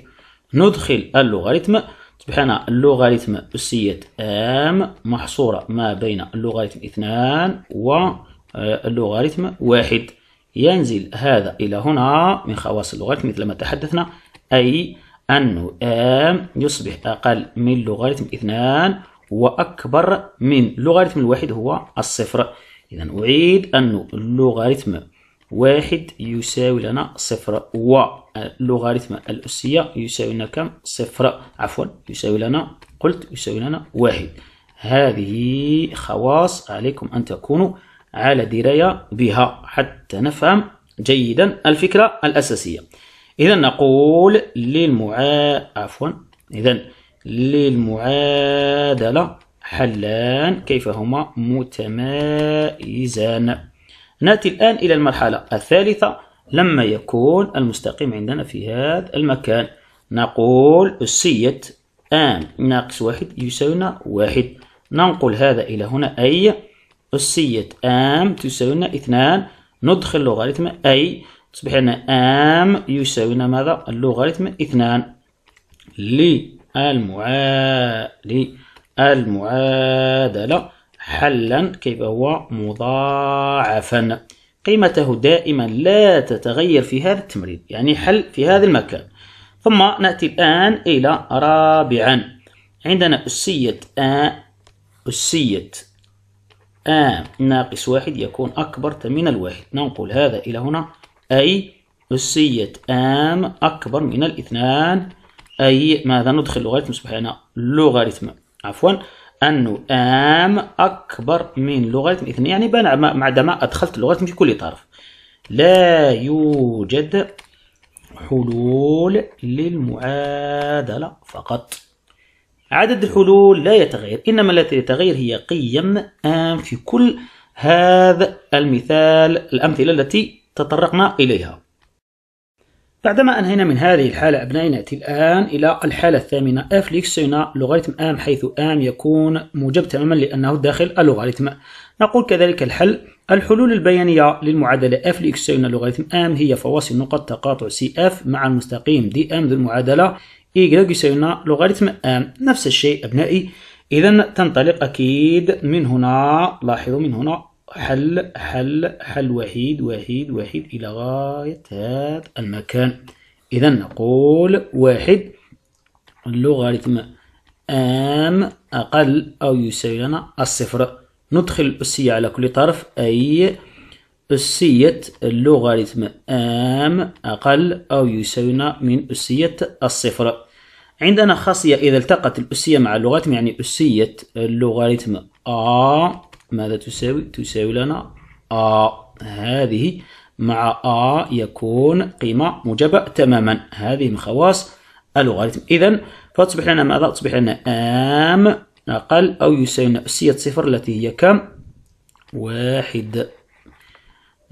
[SPEAKER 1] ندخل اللوغاريتم سبحان اللوغاريتم أسية آم محصورة ما بين اللوغاريتم اثنان واللوغاريتم واحد ينزل هذا إلى هنا من خواص اللوغاريتم مثل ما تحدثنا أي أنه آم يصبح أقل من لوغاريتم اثنان وأكبر من لوغاريتم الواحد هو الصفر إذا أعيد أنه لوغاريتم واحد يساوي لنا صفر واللوغاريتم الأسية يساوي لنا كم صفر عفوا يساوي لنا قلت يساوي لنا واحد هذه خواص عليكم أن تكونوا على دراية بها حتى نفهم جيدا الفكرة الأساسية إذا نقول للمعا عفوا إذا للمعادلة حلان كيف هما متمايزان نأتي الآن إلى المرحلة الثالثة لما يكون المستقيم عندنا في هذا المكان نقول أسية آن ناقص واحد يساوينا واحد ننقل هذا إلى هنا أي أسية آم تساوينا اثنان ندخل لوغاريتم أي يصبح لنا ام يساوينا ماذا اللوغاريتم اثنان للمعا للمعادلة حلا كيف هو مضاعفا قيمته دائما لا تتغير في هذا التمرين يعني حل في هذا المكان ثم نأتي الآن إلى رابعا عندنا أسية أ أسية أ ناقص واحد يكون أكبر من الواحد ننقل هذا إلى هنا أي أسية أم أكبر من الاثنان أي ماذا ندخل لوغاريتم سبحانه لوغاريتم عفوا أنه أم أكبر من لوغاريتم اثنين يعني بان بعدما أدخلت لوغاريتم في كل طرف لا يوجد حلول للمعادلة فقط عدد الحلول لا يتغير إنما التي يتغير هي قيم أم في كل هذا المثال الأمثلة التي تطرقنا إليها بعدما أنهينا من هذه الحالة أبنائي نأتي الآن إلى الحالة الثامنة f ليكسيونا لوغاريتم آم حيث آم يكون موجب تماما لأنه داخل اللوغاريتم نقول كذلك الحل الحلول البيانية للمعادلة f ليكسيونا لوغاريتم آم هي فواصل نقط تقاطع cf مع المستقيم dm ذو المعادلة y يساوينا لوغاريتم آم نفس الشيء أبنائي إذا تنطلق أكيد من هنا لاحظوا من هنا حل حل حل وحيد وحيد وحيد إلى غاية هذا المكان إذا نقول واحد اللوغاريتم أم أقل أو يساوي لنا الصفر ندخل الأسية على كل طرف أي أسية اللوغاريتم أم أقل أو يساوي لنا من أسية الصفر عندنا خاصية إذا التقت الأسية مع اللوغاريتم يعني أسية اللوغاريتم أ ماذا تساوي؟ تساوي لنا آ هذه مع آ يكون قيمة موجبة تماما هذه من خواص اللوغاريتم إذا فتصبح لنا ماذا؟ تصبح لنا آم أقل أو يساوي لنا أسية صفر التي هي كم؟ واحد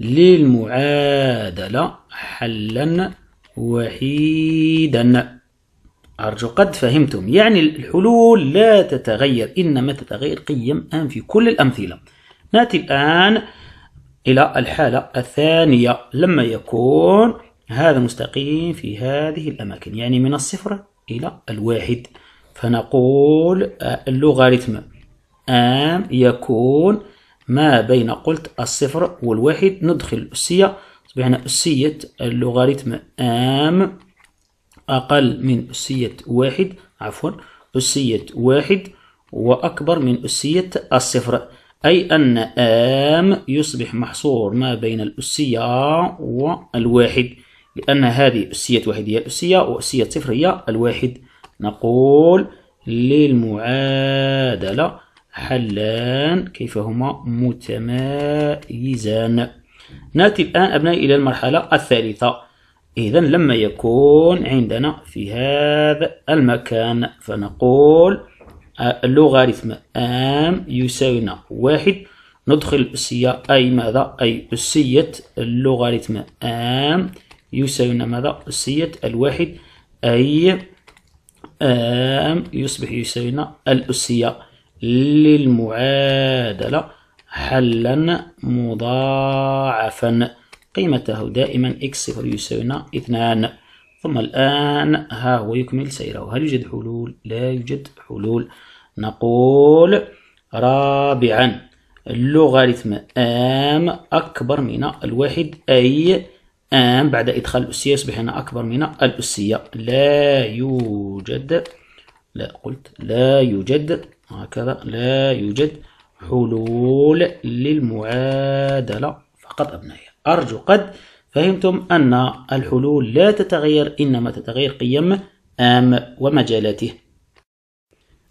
[SPEAKER 1] للمعادلة حلا وحيدا أرجو قد فهمتم يعني الحلول لا تتغير إنما تتغير قيم أن في كل الأمثلة نأتي الآن إلى الحالة الثانية لما يكون هذا مستقيم في هذه الأماكن يعني من الصفر إلى الواحد فنقول اللوغاريتم آم يكون ما بين قلت الصفر والواحد ندخل أسية أصبحنا أسية اللوغاريتم آم أقل من أسية واحد عفوا أسية واحد وأكبر من أسية الصفر أي أن آم يصبح محصور ما بين الأسية والواحد لأن هذه أسية واحد هي الأسية وأسية صفر هي الواحد نقول للمعادلة حلان كيف هما متمايزان نأتي الآن أبنائي إلى المرحلة الثالثة إذا لما يكون عندنا في هذا المكان فنقول آه، اللوغاريتم ام يساوينا واحد ندخل أسية أي ماذا أي أسية اللوغاريتم ام يساوينا ماذا أسية الواحد أي ام يصبح يساوينا الأسية للمعادلة حلا مضاعفا قيمته دائما x صفر يساوينا اثنان ثم الآن ها هو يكمل سيره هل يوجد حلول؟ لا يوجد حلول نقول رابعا اللوغاريتم ام أكبر من الواحد أي ام بعد إدخال الأسية يصبح هنا أكبر من الأسية لا يوجد لا قلت لا يوجد هكذا لا يوجد حلول للمعادلة فقط أبنائي أرجو قد فهمتم أن الحلول لا تتغير إنما تتغير قيم آم ومجالاته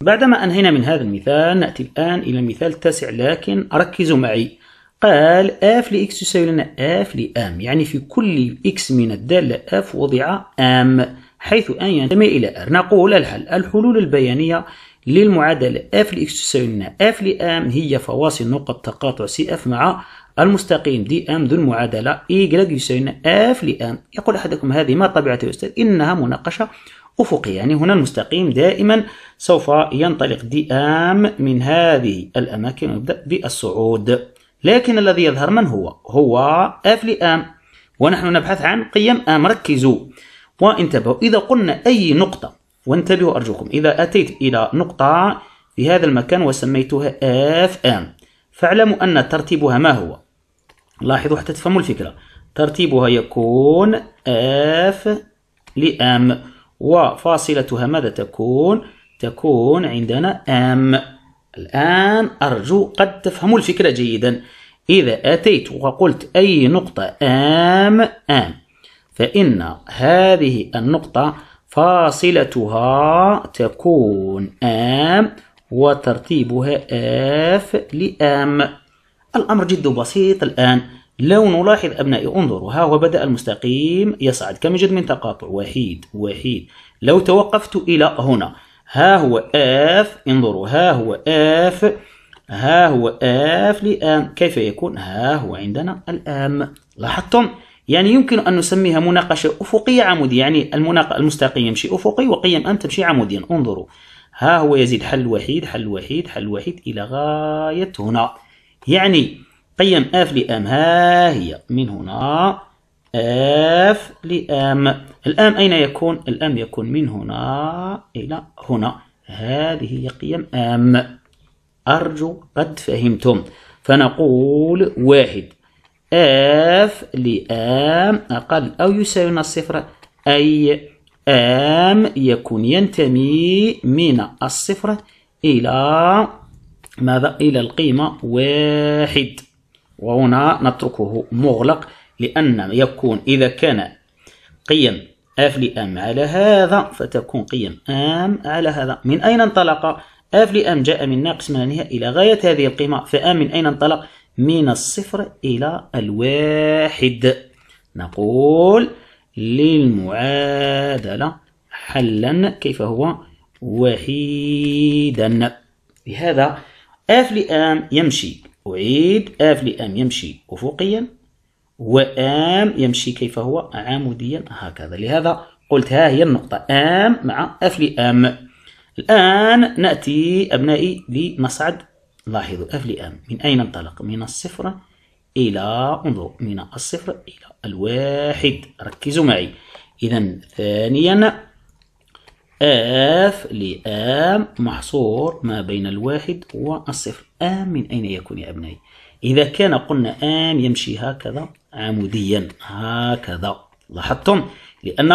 [SPEAKER 1] بعدما أنهينا من هذا المثال نأتي الآن إلى المثال التاسع لكن ركزوا معي قال اف لإكس تساوي لنا اف لام يعني في كل إكس من الدالة اف وضع ام حيث أن ينتمي إلى R نقول الحل الحلول البيانية للمعادلة f لx تساوي لنا f لام هي فواصل نقط تقاطع CF مع المستقيم دي ام ذو المعادلة إيجلاج يساوي اف لام يقول أحدكم هذه ما طبيعتها يا أستاذ إنها مناقشة أفقية يعني هنا المستقيم دائما سوف ينطلق دي ام من هذه الأماكن ويبدأ بالصعود لكن الذي يظهر من هو؟ هو اف لام ونحن نبحث عن قيم ام ركزوا وانتبهوا إذا قلنا أي نقطة وانتبهوا أرجوكم إذا أتيت إلى نقطة في هذا المكان وسميتها اف ام فاعلموا أن ترتيبها ما هو؟ لاحظوا حتى تفهموا الفكرة ترتيبها يكون اف لام وفاصلتها ماذا تكون تكون عندنا ام الآن أرجو قد تفهموا الفكرة جيدا إذا أتيت وقلت أي نقطة آم آم فإن هذه النقطة فاصلتها تكون آم وترتيبها آف لآم الأمر جد بسيط الآن لو نلاحظ أبنائي انظروا ها وبدأ المستقيم يصعد كم يوجد من تقاطع وحيد وحيد لو توقفت إلى هنا ها هو اف انظروا ها هو اف ها هو اف لآن كيف يكون ها هو عندنا الام لاحظتم يعني يمكن أن نسميها مناقشة أفقية عمودية يعني المناق المستقيم يمشي أفقي وقيم أم تمشي عموديا انظروا ها هو يزيد حل وحيد حل وحيد حل وحيد إلى غاية هنا يعني قيم اف لام ها هي من هنا اف لام الام اين يكون الام يكون من هنا الى هنا هذه هي قيم ام ارجو قد فهمتم فنقول واحد اف لام اقل او يساوي الصفر اي ام يكون ينتمي من الصفر الى ماذا إلى القيمة واحد وهنا نتركه مغلق لأن يكون إذا كان قيم اف لام على هذا فتكون قيم ام على هذا من أين انطلق اف لام جاء من ناقص من النهاية إلى غاية هذه القيمة فام من أين انطلق من الصفر إلى الواحد نقول للمعادلة حلا كيف هو وحيدا لهذا لام يمشي أعيد لام يمشي أفقيا وآم يمشي كيف هو عموديا هكذا لهذا قلت ها هي النقطة آم مع لام الآن نأتي أبنائي لمصعد لاحظوا لام من أين انطلق من الصفر إلى انظروا من الصفر إلى الواحد ركزوا معي إذا ثانيا آف لآم محصور ما بين الواحد والصفر آم من أين يكون يا أبنائي إذا كان قلنا آم يمشي هكذا عموديا هكذا لاحظتم لأن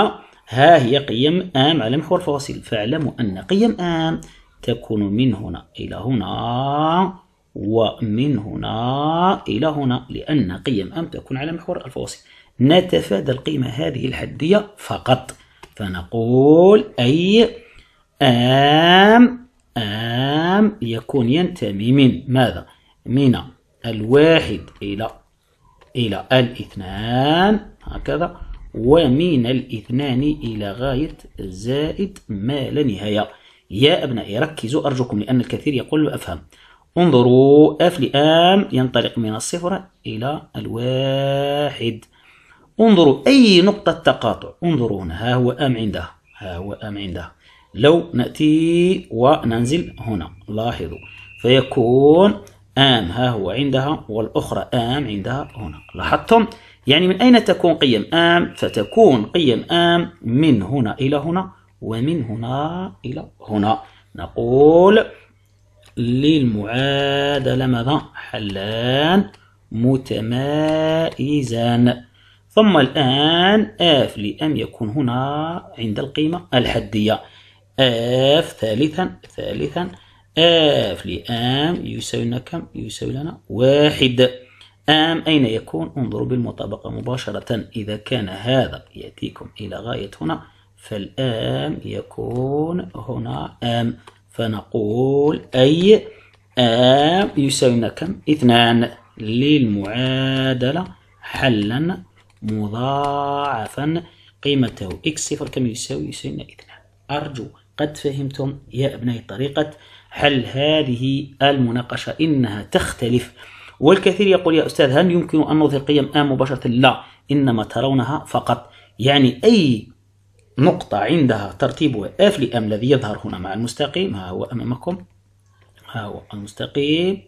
[SPEAKER 1] ها هي قيم آم على محور فاصل فاعلموا أن قيم آم تكون من هنا إلى هنا ومن هنا إلى هنا لأن قيم آم تكون على محور الفواصل نتفادى القيمة هذه الحدية فقط فنقول أي آم آم يكون ينتمي من ماذا؟ من الواحد إلى إلى الاثنان هكذا ومن الاثنان إلى غاية زائد ما لا نهاية يا أبنائي ركزوا أرجوكم لأن الكثير يقول أفهم انظروا أف لآم ينطلق من الصفر إلى الواحد انظروا أي نقطة تقاطع انظروا هنا ها هو أم عندها ها هو أم عندها لو نأتي وننزل هنا لاحظوا فيكون آم ها هو عندها والأخرى آم عندها هنا لاحظتم يعني من أين تكون قيم آم فتكون قيم آم من هنا إلى هنا ومن هنا إلى هنا نقول للمعادلة ماذا حلان متمايزان ثم الآن f لم يكن هنا عند القيمة الحدية f ثالثا ثالثا f لام يساوي لنا كم؟ يساوي لنا واحد ام أين يكون؟ انظروا بالمطابقة مباشرة إذا كان هذا يأتيكم إلى غاية هنا فالام يكون هنا ام فنقول أي ام يساوي لنا كم؟ اثنان للمعادلة حلا مضاعفا قيمته x صفر كم يساوي يساوي اثنان أرجو قد فهمتم يا أبنائي طريقة حل هذه المناقشة إنها تختلف والكثير يقول يا أستاذ هل يمكن أن نظهر قيم آ مباشرة لا إنما ترونها فقط يعني أي نقطة عندها ترتيبها اف لام الذي يظهر هنا مع المستقيم ها هو أمامكم ها هو المستقيم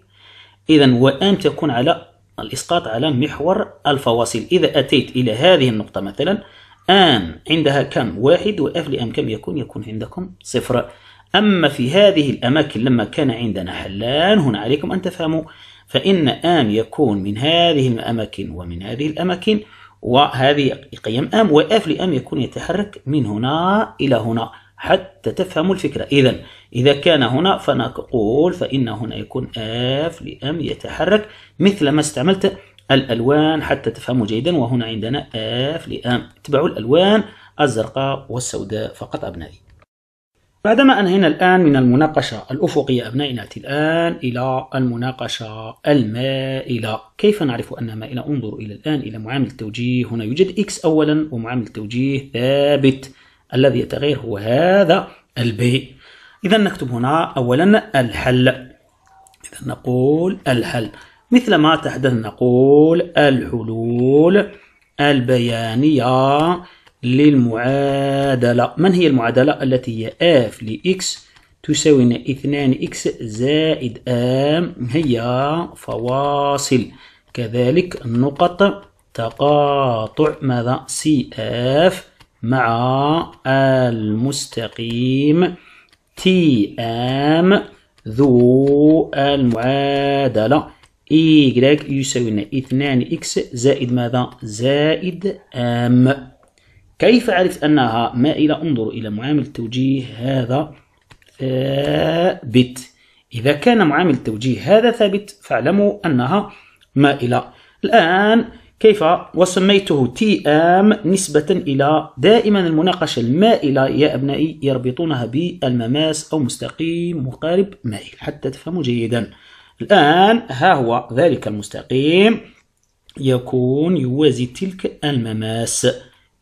[SPEAKER 1] إذا وام تكون على الإسقاط على محور الفواصل إذا أتيت إلى هذه النقطة مثلا آن عندها كم واحد وإف لأم كم يكون يكون عندكم صفر أما في هذه الأماكن لما كان عندنا حلان هنا عليكم أن تفهموا فإن آن يكون من هذه الأماكن ومن هذه الأماكن وهذه قيم أم وإف لأم يكون يتحرك من هنا إلى هنا حتى تفهموا الفكرة إذا إذا كان هنا فنقول فإن هنا يكون F لأم يتحرك مثل ما استعملت الألوان حتى تفهموا جيدا وهنا عندنا F لأم اتبعوا الألوان الزرقاء والسوداء فقط أبنائي بعدما أنهينا الآن من المناقشة الأفقية أبنائي نأتي الآن إلى المناقشة المائلة كيف نعرف أنها مائلة؟ انظروا إلى الآن إلى معامل التوجيه هنا يوجد X أولا ومعامل التوجيه ثابت الذي يتغير هو هذا البي إذا نكتب هنا أولا الحل إذا نقول الحل مثل ما تحدث نقول الحلول البيانية للمعادلة من هي المعادلة التي هي اف لإكس تساوي 2 إكس زائد آم هي فواصل كذلك نقط تقاطع ماذا سي اف مع المستقيم تي ام ذو المعادلة e y يساوي لنا 2 x زائد ماذا؟ زائد ام كيف عرفت أنها مائلة؟ انظروا إلى معامل التوجيه هذا ثابت إذا كان معامل التوجيه هذا ثابت فاعلموا أنها مائلة الآن كيف وسميته تي ام نسبة إلى دائما المناقشة المائلة يا أبنائي يربطونها بالمماس أو مستقيم مقارب مائل حتى تفهموا جيدا الآن ها هو ذلك المستقيم يكون يوازي تلك المماس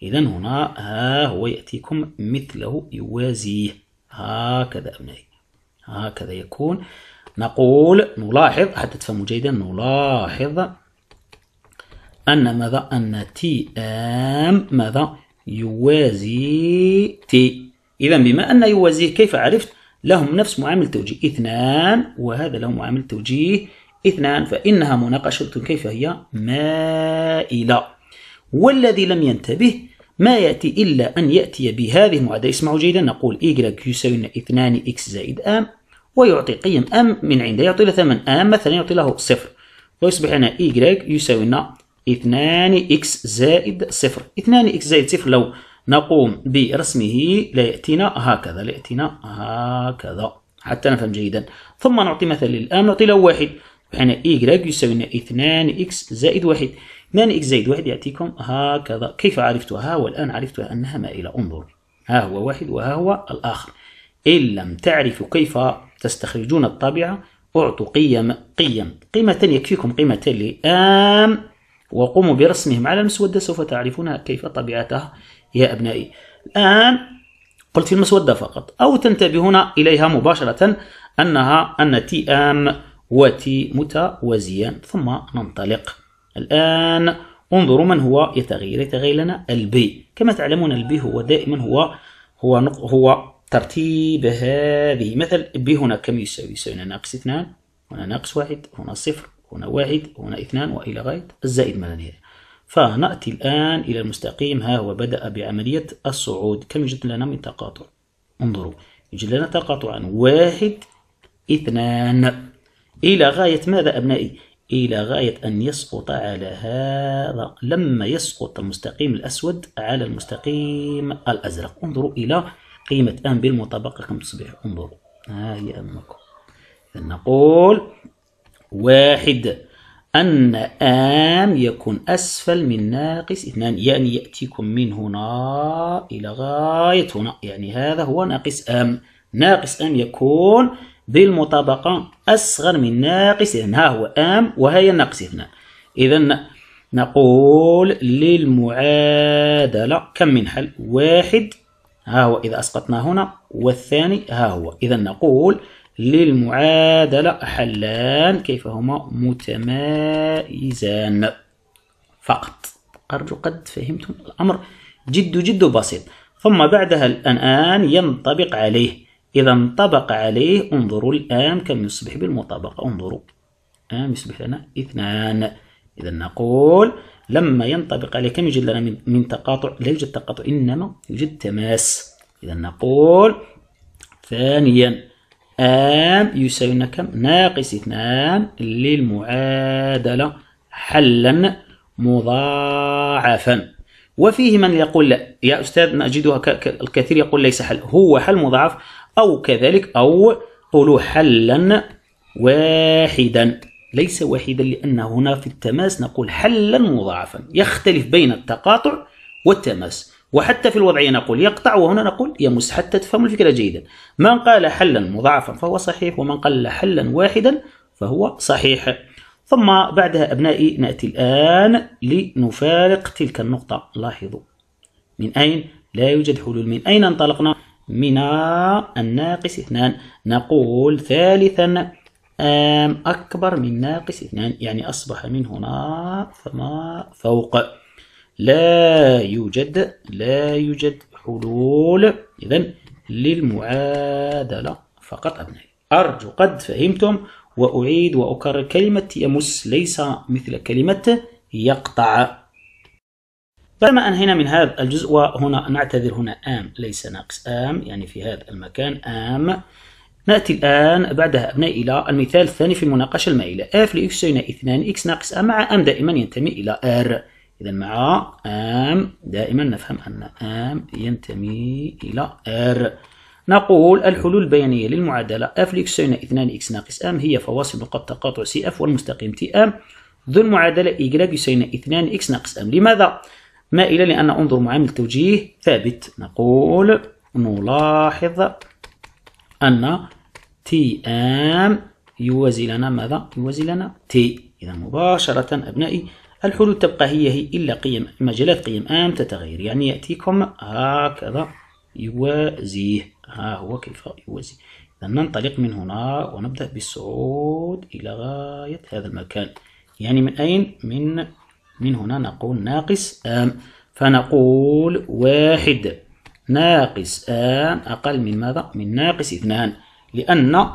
[SPEAKER 1] إذا هنا ها هو يأتيكم مثله يوازيه هكذا أبنائي هكذا يكون نقول نلاحظ حتى تفهموا جيدا نلاحظ أن ماذا أن تي أم ماذا يوازي تي إذا بما أن يوازيه كيف عرفت لهم نفس معامل توجيه اثنان وهذا له معامل توجيه اثنان فإنها مناقشة كيف هي مائلة والذي لم ينتبه ما يأتي إلا أن يأتي بهذه المعادلة اسمعوا جيدا نقول y يساوي 2 x زائد أم ويعطي قيم أم من عنده يعطي له ثمن أم مثلا يعطي له صفر ويصبح لنا y يساوي لنا 2 إكس زائد صفر 2 إكس زائد صفر لو نقوم برسمه ليأتينا هكذا ليأتينا هكذا حتى نفهم جيدا ثم نعطي مثلا الآن نعطي له واحد بحنا إيكغ يساوي لنا 2 إكس زائد واحد 2 إكس زائد واحد يأتيكم هكذا كيف عرفتها والآن عرفتها أنها مائلة انظر ها هو واحد وها هو الآخر إن لم تعرفوا كيف تستخرجون الطابعة أعطوا قيم قيم قيمة يكفيكم قيمة لآم وقوموا برسمهم على المسودة سوف تعرفون كيف طبيعتها يا أبنائي الآن قلت المسودة فقط أو تنتبهون إليها مباشرة أنها أن تي آم وتي متوازيان ثم ننطلق الآن انظروا من هو يتغير يتغير لنا البي كما تعلمون البي هو دائما هو هو هو ترتيب هذه مثل بي هنا كم يساوي يساوي هنا ناقص اثنان هنا ناقص واحد هنا صفر هنا واحد وهنا اثنان وإلى غاية الزائد ما لا نهاية فنأتي الآن إلى المستقيم ها هو بدأ بعملية الصعود كم يوجد لنا من تقاطع انظروا يوجد لنا تقاطعا واحد اثنان إلى غاية ماذا أبنائي إلى غاية أن يسقط على هذا لما يسقط المستقيم الأسود على المستقيم الأزرق انظروا إلى قيمة أن بالمطابقة كم تصبح انظروا ها هي أمامكم نقول واحد أن آم يكون أسفل من ناقص اثنان يعني يأتيكم من هنا إلى غاية هنا يعني هذا هو ناقص آم ناقص آم يكون بالمطابقة أصغر من ناقص اثنان ها هو آم وهي ناقص اثنان إذا نقول للمعادلة كم من حل واحد ها هو إذا أسقطنا هنا والثاني ها هو إذا نقول للمعادلة حلان كيف هما متمايزان فقط أرجو قد فهمتم الأمر جد جد بسيط ثم بعدها الآن ينطبق عليه إذا انطبق عليه انظروا الآن كم يصبح بالمطابقة انظروا الآن يصبح لنا اثنان إذا نقول لما ينطبق عليه كم يوجد لنا من تقاطع لا يوجد تقاطع إنما يوجد تماس إذا نقول ثانيا آم يساوي كم ناقص اثنان للمعادلة حلا مضاعفا وفيه من يقول لا يا أستاذ نجدها الكثير يقول ليس حل هو حل مضاعف أو كذلك أو قولوا حلا واحدا ليس واحدا لأن هنا في التماس نقول حلا مضاعفا يختلف بين التقاطع والتماس وحتى في الوضعية نقول يقطع وهنا نقول يمس حتى تفهموا الفكرة جيدا من قال حلا مضاعفا فهو صحيح ومن قال حلا واحدا فهو صحيح ثم بعدها أبنائي نأتي الآن لنفارق تلك النقطة لاحظوا من أين لا يوجد حلول من أين انطلقنا من الناقص اثنان نقول ثالثا أكبر من ناقص اثنان يعني أصبح من هنا فما فوق لا يوجد لا يوجد حلول إذا للمعادلة فقط أبنائي أرجو قد فهمتم وأعيد وأكرر كلمة يمس ليس مثل كلمة يقطع بعدما أنهينا من هذا الجزء وهنا نعتذر هنا آم ليس ناقص آم يعني في هذا المكان آم نأتي الآن بعدها أبنائي إلى المثال الثاني في المناقشة المائلة اف لإكس يساوي 2 إكس ناقص أم مع أم دائما ينتمي إلى ار إذا مع أم دائما نفهم أن أم ينتمي إلى R نقول الحلول البيانية للمعادلة اف لإكس تساوي 2 إكس ناقص أم هي فواصل نقاط تقاطع سي اف والمستقيم تي أم ذو المعادلة إيكلاك يساوي 2 إكس ناقص أم لماذا؟ ما إلى لأن أنظر معامل التوجيه ثابت نقول نلاحظ أن تي أم يوازي لنا ماذا؟ يوازي لنا تي إذا مباشرة أبنائي الحدود تبقى هي هي إلا قيم مجالات قيم آم تتغير يعني يأتيكم هكذا يوازيه ها هو كيف يوازي إذا ننطلق من هنا ونبدأ بالصعود إلى غاية هذا المكان يعني من أين؟ من من هنا نقول ناقص آم فنقول واحد ناقص آم أقل من ماذا؟ من ناقص اثنان لأن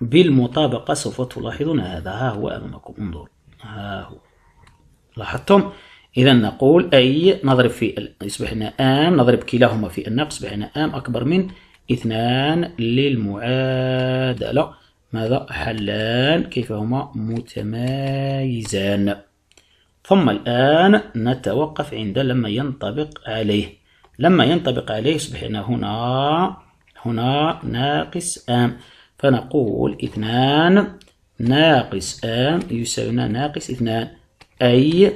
[SPEAKER 1] بالمطابقة سوف تلاحظون هذا ها هو أمامكم انظر ها هو لاحظتم إذا نقول أي نضرب في يصبح لنا آم نضرب كلاهما في النقص يصبح لنا آم أكبر من اثنان للمعادلة ماذا حلان كيف هما متمايزان ثم الآن نتوقف عند لما ينطبق عليه لما ينطبق عليه يصبح لنا هنا هنا ناقص آم فنقول اثنان ناقص آم يساوي ناقص اثنان أي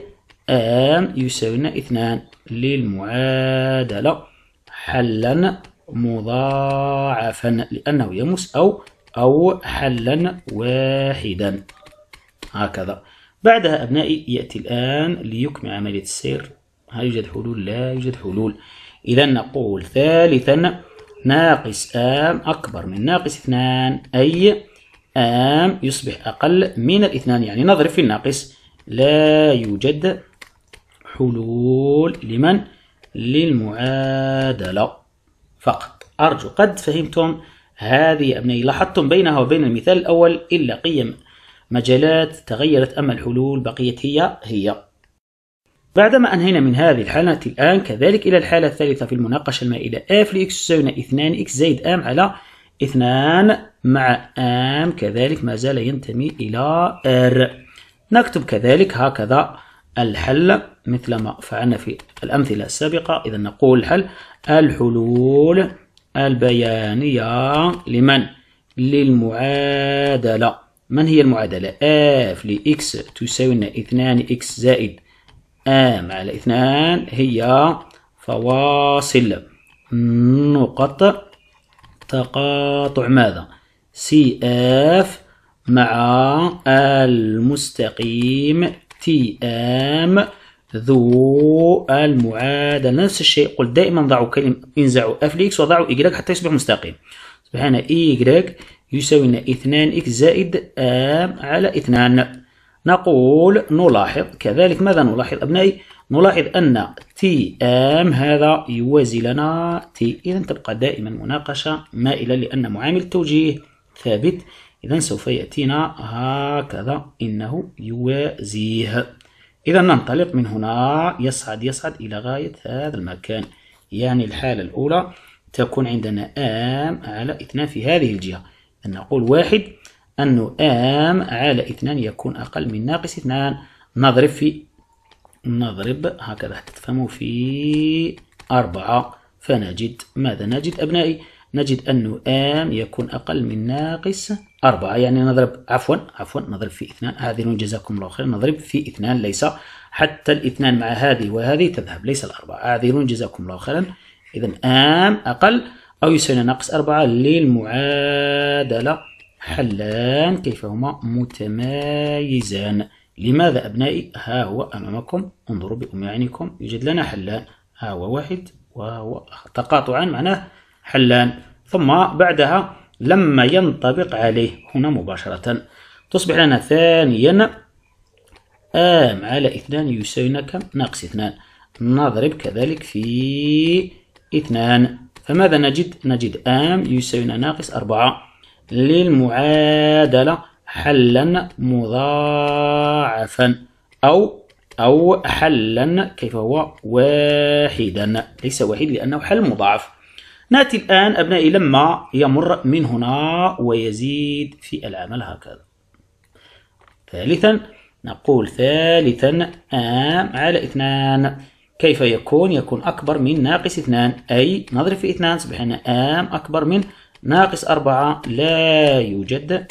[SPEAKER 1] آن يساوينا اثنان للمعادلة حلا مضاعفا لأنه يمس أو أو حلا واحدا هكذا بعدها أبنائي يأتي الآن ليكمل عملية السير هل يوجد حلول؟ لا يوجد حلول إذا نقول ثالثا ناقص آم أكبر من ناقص اثنان أي آم يصبح أقل من الاثنان يعني نضرب في الناقص لا يوجد حلول لمن للمعادلة فقط أرجو قد فهمتم هذه أبنائي لاحظتم بينها وبين المثال الأول إلا قيم مجالات تغيرت أما الحلول بقيت هي هي بعدما أنهينا من هذه الحالة الآن كذلك إلى الحالة الثالثة في المناقشة المائلة f لإكس تساوينا 2 إكس زائد أم على 2 مع أم كذلك ما زال ينتمي إلى r نكتب كذلك هكذا الحل مثل ما فعلنا في الأمثلة السابقة إذا نقول الحل الحلول البيانية لمن؟ للمعادلة من هي المعادلة؟ f لx تساوي لنا 2x زائد m على 2 هي فواصل نقط تقاطع ماذا؟ CF مع المستقيم تي ام ذو المعادلة نفس الشيء قل دائما ضعوا كلمة انزعوا اف لإكس وضعوا إيكغيك حتى يصبح مستقيم يصبح هنا إيجراج يساوي لنا اثنان إكس زائد ام على اثنان نقول نلاحظ كذلك ماذا نلاحظ أبنائي نلاحظ أن تي ام هذا يوازي لنا تي إذا تبقى دائما مناقشة مائلة لأن معامل التوجيه ثابت إذا سوف يأتينا هكذا إنه يوازيه إذا ننطلق من هنا يصعد يصعد إلى غاية هذا المكان يعني الحالة الأولى تكون عندنا آم على اثنان في هذه الجهة أن نقول واحد أن آم على اثنان يكون أقل من ناقص اثنان نضرب في نضرب هكذا حتى تفهموا في أربعة فنجد ماذا نجد أبنائي نجد أن m يكون أقل من ناقص 4 يعني نضرب عفوا عفوا نضرب في اثنان هذه نون جزاكم الله خير نضرب في اثنان ليس حتى الاثنان مع هذه وهذه تذهب ليس الأربعة هذه نون جزاكم الله خيرا إذا آم أقل أو يساوي ناقص أربعة للمعادلة حلان كيف هما متمايزان لماذا أبنائي ها هو أمامكم انظروا بأم عينكم يوجد لنا حلان ها هو واحد وهو تقاطعان معناه حلان ثم بعدها لما ينطبق عليه هنا مباشرة تصبح لنا ثانيا آم على اثنان يساوينا كم ناقص اثنان نضرب كذلك في اثنان فماذا نجد نجد آم يساوينا ناقص أربعة للمعادلة حلا مضاعفا أو أو حلا كيف هو واحدا ليس واحد لأنه حل مضاعف نأتي الآن أبنائي لما يمر من هنا ويزيد في العمل هكذا ثالثا نقول ثالثا آم على اثنان كيف يكون يكون أكبر من ناقص اثنان أي نضرب في اثنان سبحان آم أكبر من ناقص أربعة لا يوجد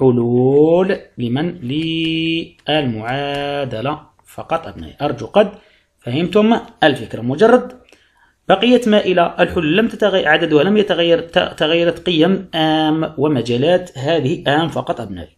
[SPEAKER 1] حلول لمن للمعادلة فقط أبنائي أرجو قد فهمتم الفكرة مجرد بقيت مائلة الحلول لم تتغير عددها لم يتغير تغيرت قيم آم ومجالات هذه آم فقط أبنائي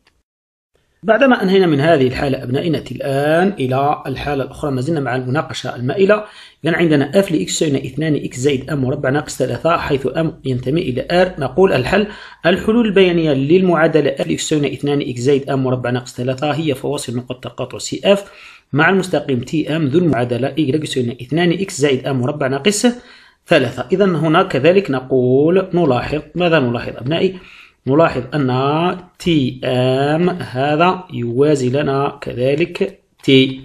[SPEAKER 1] بعدما أنهينا من هذه الحالة أبنائي نأتي الآن إلى الحالة الأخرى ما زلنا مع المناقشة المائلة إذا عندنا اف لإكس تساوي 2 إكس زائد أم مربع ناقص 3 حيث أم ينتمي إلى آر نقول الحل الحلول البيانية للمعادلة اف لإكس تساوي 2 إكس زائد أم مربع ناقص 3 هي فواصل نقط تقاطع سي اف مع المستقيم تي ام ذو المعادلة e اي يساوينا 2 اكس زائد ام مربع ناقص 3 إذا هنا كذلك نقول نلاحظ ماذا نلاحظ أبنائي نلاحظ أن تي ام هذا يوازي لنا كذلك تي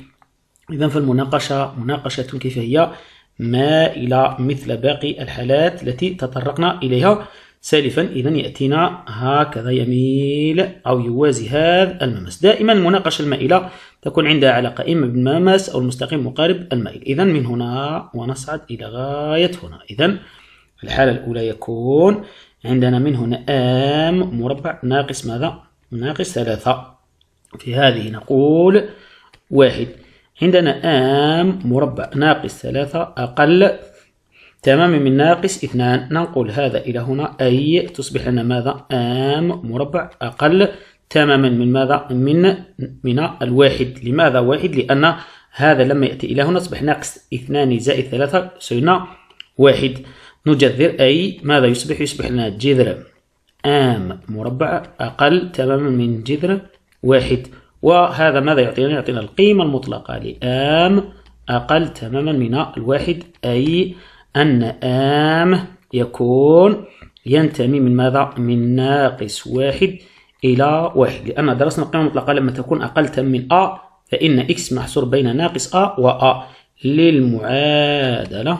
[SPEAKER 1] إذا فالمناقشة مناقشة كيف ما مائلة مثل باقي الحالات التي تطرقنا إليها سالفا إذا يأتينا هكذا يميل أو يوازي هذا الممس دائما المناقشة المائلة تكون عندها علاقة إما بالماماس أو المستقيم مقارب المائل إذا من هنا ونصعد إلى غاية هنا إذا الحالة الأولى يكون عندنا من هنا آم مربع ناقص ماذا؟ ناقص ثلاثة في هذه نقول واحد عندنا آم مربع ناقص ثلاثة أقل تماما من ناقص اثنان ننقل هذا إلى هنا أي تصبح لنا ماذا آم مربع أقل تماما من ماذا من من الواحد لماذا واحد لأن هذا لما يأتي إلى هنا أصبح ناقص اثنان زائد ثلاثة سينا واحد نجذر أي ماذا يصبح يصبح لنا جذر ام مربع أقل تماما من جذر واحد وهذا ماذا يعطينا يعطينا القيمة المطلقة لآم أقل تماما من الواحد أي أن آم يكون ينتمي من ماذا من ناقص واحد إلى واحد لأن درسنا القيمة المطلقة لما تكون أقل من أ فإن إكس محصور بين ناقص أ وأ للمعادلة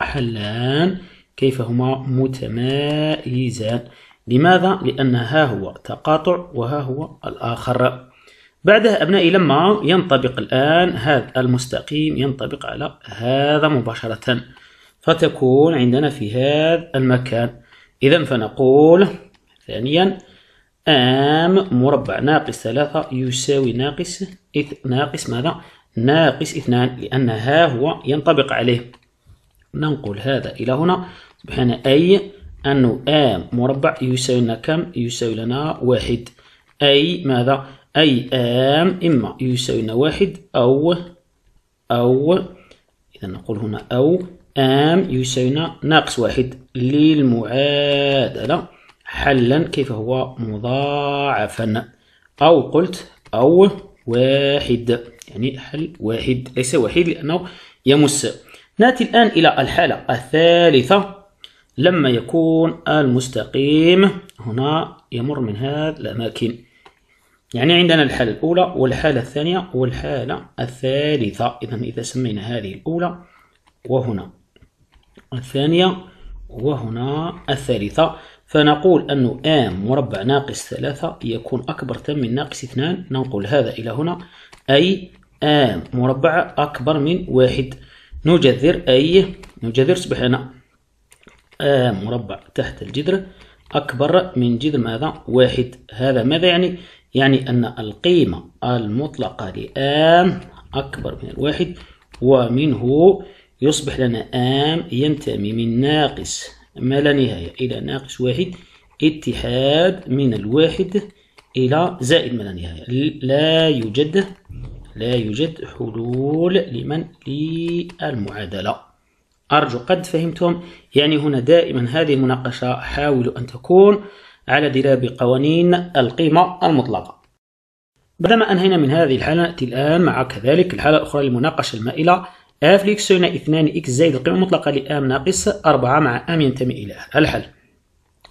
[SPEAKER 1] حلان كيف هما متمايزان لماذا؟ لأن ها هو تقاطع وها هو الآخر بعدها أبنائي لما ينطبق الآن هذا المستقيم ينطبق على هذا مباشرة فتكون عندنا في هذا المكان إذا فنقول ثانيا أم مربع ناقص ثلاثة يساوي ناقص إث ناقص ماذا؟ ناقص اثنان لأن ها هو ينطبق عليه ننقل هذا إلى هنا سبحان أي أن آم مربع يساوي لنا كم؟ يساوي لنا واحد أي ماذا؟ أي آم إما يساوي لنا واحد أو أو إذا نقول هنا أو آم يساوي لنا ناقص واحد للمعادلة حلا كيف هو مضاعفا أو قلت أو واحد يعني حل واحد ليس وحيد لأنه يمس نأتي الآن إلى الحالة الثالثة لما يكون المستقيم هنا يمر من هذه الأماكن يعني عندنا الحالة الأولى والحالة الثانية والحالة الثالثة إذا إذا سمينا هذه الأولى وهنا الثانية وهنا الثالثة فنقول أن m مربع ناقص ثلاثة يكون أكبر من ناقص اثنان ننقل هذا إلى هنا أي m مربع أكبر من واحد نجذر أي نجذر سبحانا m مربع تحت الجذر أكبر من جذر ماذا واحد هذا ماذا يعني يعني أن القيمة المطلقة لآم أكبر من الواحد ومنه يصبح لنا آم ينتمي من ناقص ما لا نهاية إلى ناقص واحد اتحاد من الواحد إلى زائد ما لا نهاية لا يوجد لا يوجد حلول لمن للمعادلة أرجو قد فهمتم يعني هنا دائما هذه المناقشة حاولوا أن تكون على دراية قوانين القيمة المطلقة بعدما أنهينا من هذه الحالة نأتي الآن مع كذلك الحالة الأخرى للمناقشة المائلة اف هنا 2 اكس زائد القيمة المطلقة لام ناقص 4 مع ام ينتمي إليها الحل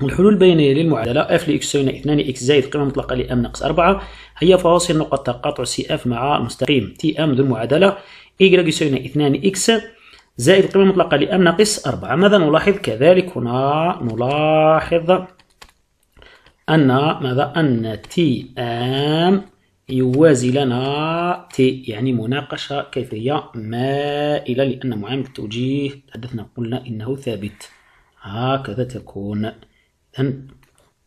[SPEAKER 1] الحلول البيانيه للمعادلة اف هنا 2 اكس زائد القيمة المطلقة لام ناقص 4 هي فواصل نقط تقاطع سي اف مع مستقيم تي ام ذو المعادلة y يساوي 2 اكس زائد القيمة المطلقة لام ناقص 4 ماذا نلاحظ كذلك هنا نلاحظ أن ماذا أن تي ام يوازي لنا تي يعني مناقشة كيفية مائلة لأن معامل التوجيه تحدثنا قلنا إنه ثابت هكذا تكون إذا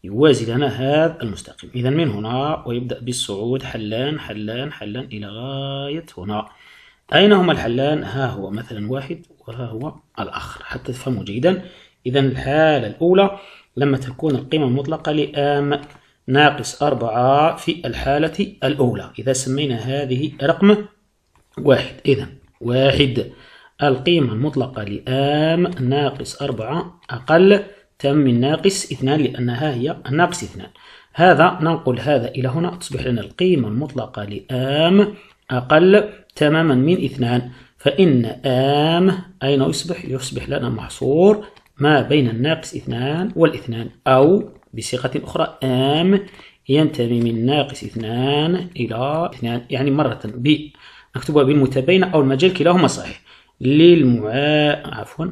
[SPEAKER 1] يوازي لنا هذا المستقيم إذا من هنا ويبدأ بالصعود حلان حلان حلان إلى غاية هنا أين هما الحلان؟ ها هو مثلا واحد وها هو الآخر حتى تفهموا جيدا إذا الحالة الأولى لما تكون القيمة المطلقة لآم ناقص أربعة في الحالة الأولى إذا سمينا هذه رقم واحد إذا واحد القيمة المطلقة لآم ناقص أربعة أقل تم من ناقص اثنان لأنها هي ناقص اثنان هذا ننقل هذا إلى هنا تصبح لنا القيمة المطلقة لآم أقل تماما من اثنان فإن آم أين يصبح؟ يصبح لنا محصور ما بين الناقص اثنان والاثنان أو بصيغة أخرى أم ينتمي من ناقص اثنان إلى اثنان يعني مرة ب نكتبها بالمتباينة أو المجال كلاهما صحيح للمعا عفوا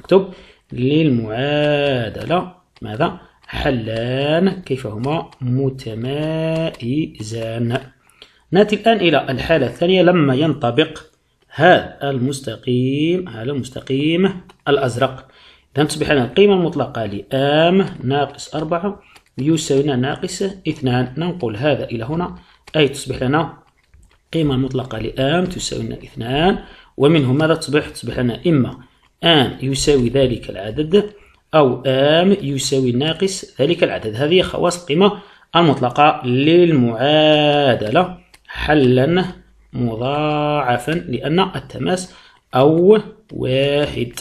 [SPEAKER 1] نكتب للمعادلة ماذا حلان كيف هما متمايزان ناتي الآن إلى الحالة الثانية لما ينطبق هذا المستقيم على المستقيم الأزرق إذن نعم، تصبح لنا القيمة المطلقة لآم ناقص أربعة يساوي لنا ناقص اثنان ننقل هذا إلى هنا أي تصبح لنا القيمة المطلقة لآم تساوي لنا اثنان ومنه ماذا تصبح؟ تصبح لنا إما آم يساوي ذلك العدد أو آم يساوي ناقص ذلك العدد هذه خواص القيمة المطلقة للمعادلة حلا مضاعفا لأن التماس أو واحد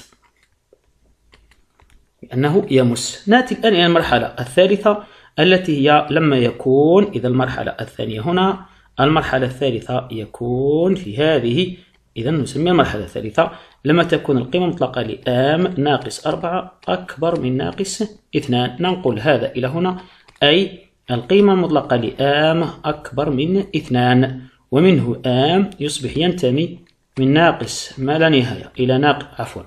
[SPEAKER 1] أنه يمس نأتي الآن إلى المرحلة الثالثة التي هي لما يكون إذا المرحلة الثانية هنا المرحلة الثالثة يكون في هذه إذا نسميها المرحلة الثالثة لما تكون القيمة المطلقة لآم ناقص أربعة أكبر من ناقص اثنان ننقل هذا إلى هنا أي القيمة المطلقة لآم أكبر من اثنان ومنه آم يصبح ينتمي من ناقص ما لا نهاية إلى ناقص عفوا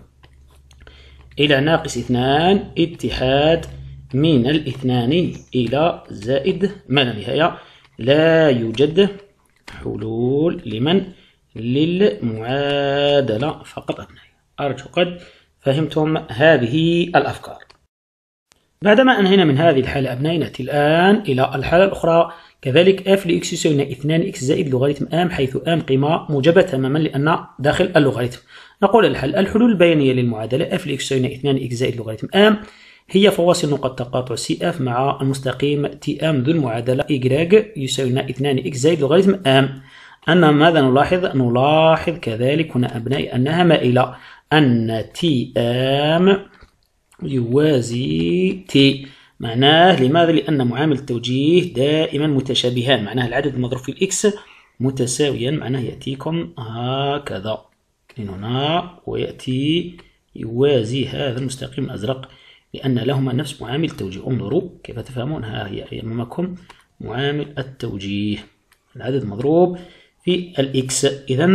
[SPEAKER 1] إلى ناقص اثنان اتحاد من الاثنان إلى زائد ما لا نهاية لا يوجد حلول لمن للمعادلة فقط أبنائي أرجو قد فهمتم هذه الأفكار بعدما أنهينا من هذه الحالة أبنائي نأتي الآن إلى الحالة الأخرى كذلك f لx يساوي 2 x زائد لوغاريتم m حيث m قيمة موجبة تماما لأن داخل اللوغاريتم نقول الحل الحلول البيانية للمعادلة f لإكسين 2 x زائد لوغاريتم m هي فواصل نقط تقاطع سي اف مع المستقيم تي ام ذو المعادلة y يساوي 2 x زائد لوغاريتم m أن ماذا نلاحظ؟ نلاحظ كذلك هنا أبنائي أنها مائلة أن تي ام يوازي تي معناه لماذا؟ لأن معامل التوجيه دائما متشابهان معناه العدد المضروب في الإكس متساويا معناه يأتيكم هكذا من هنا ويأتي يوازي هذا المستقيم الأزرق لأن لهما نفس معامل التوجيه انظروا كيف تفهمون ها هي أمامكم معامل التوجيه العدد مضروب في الإكس إذا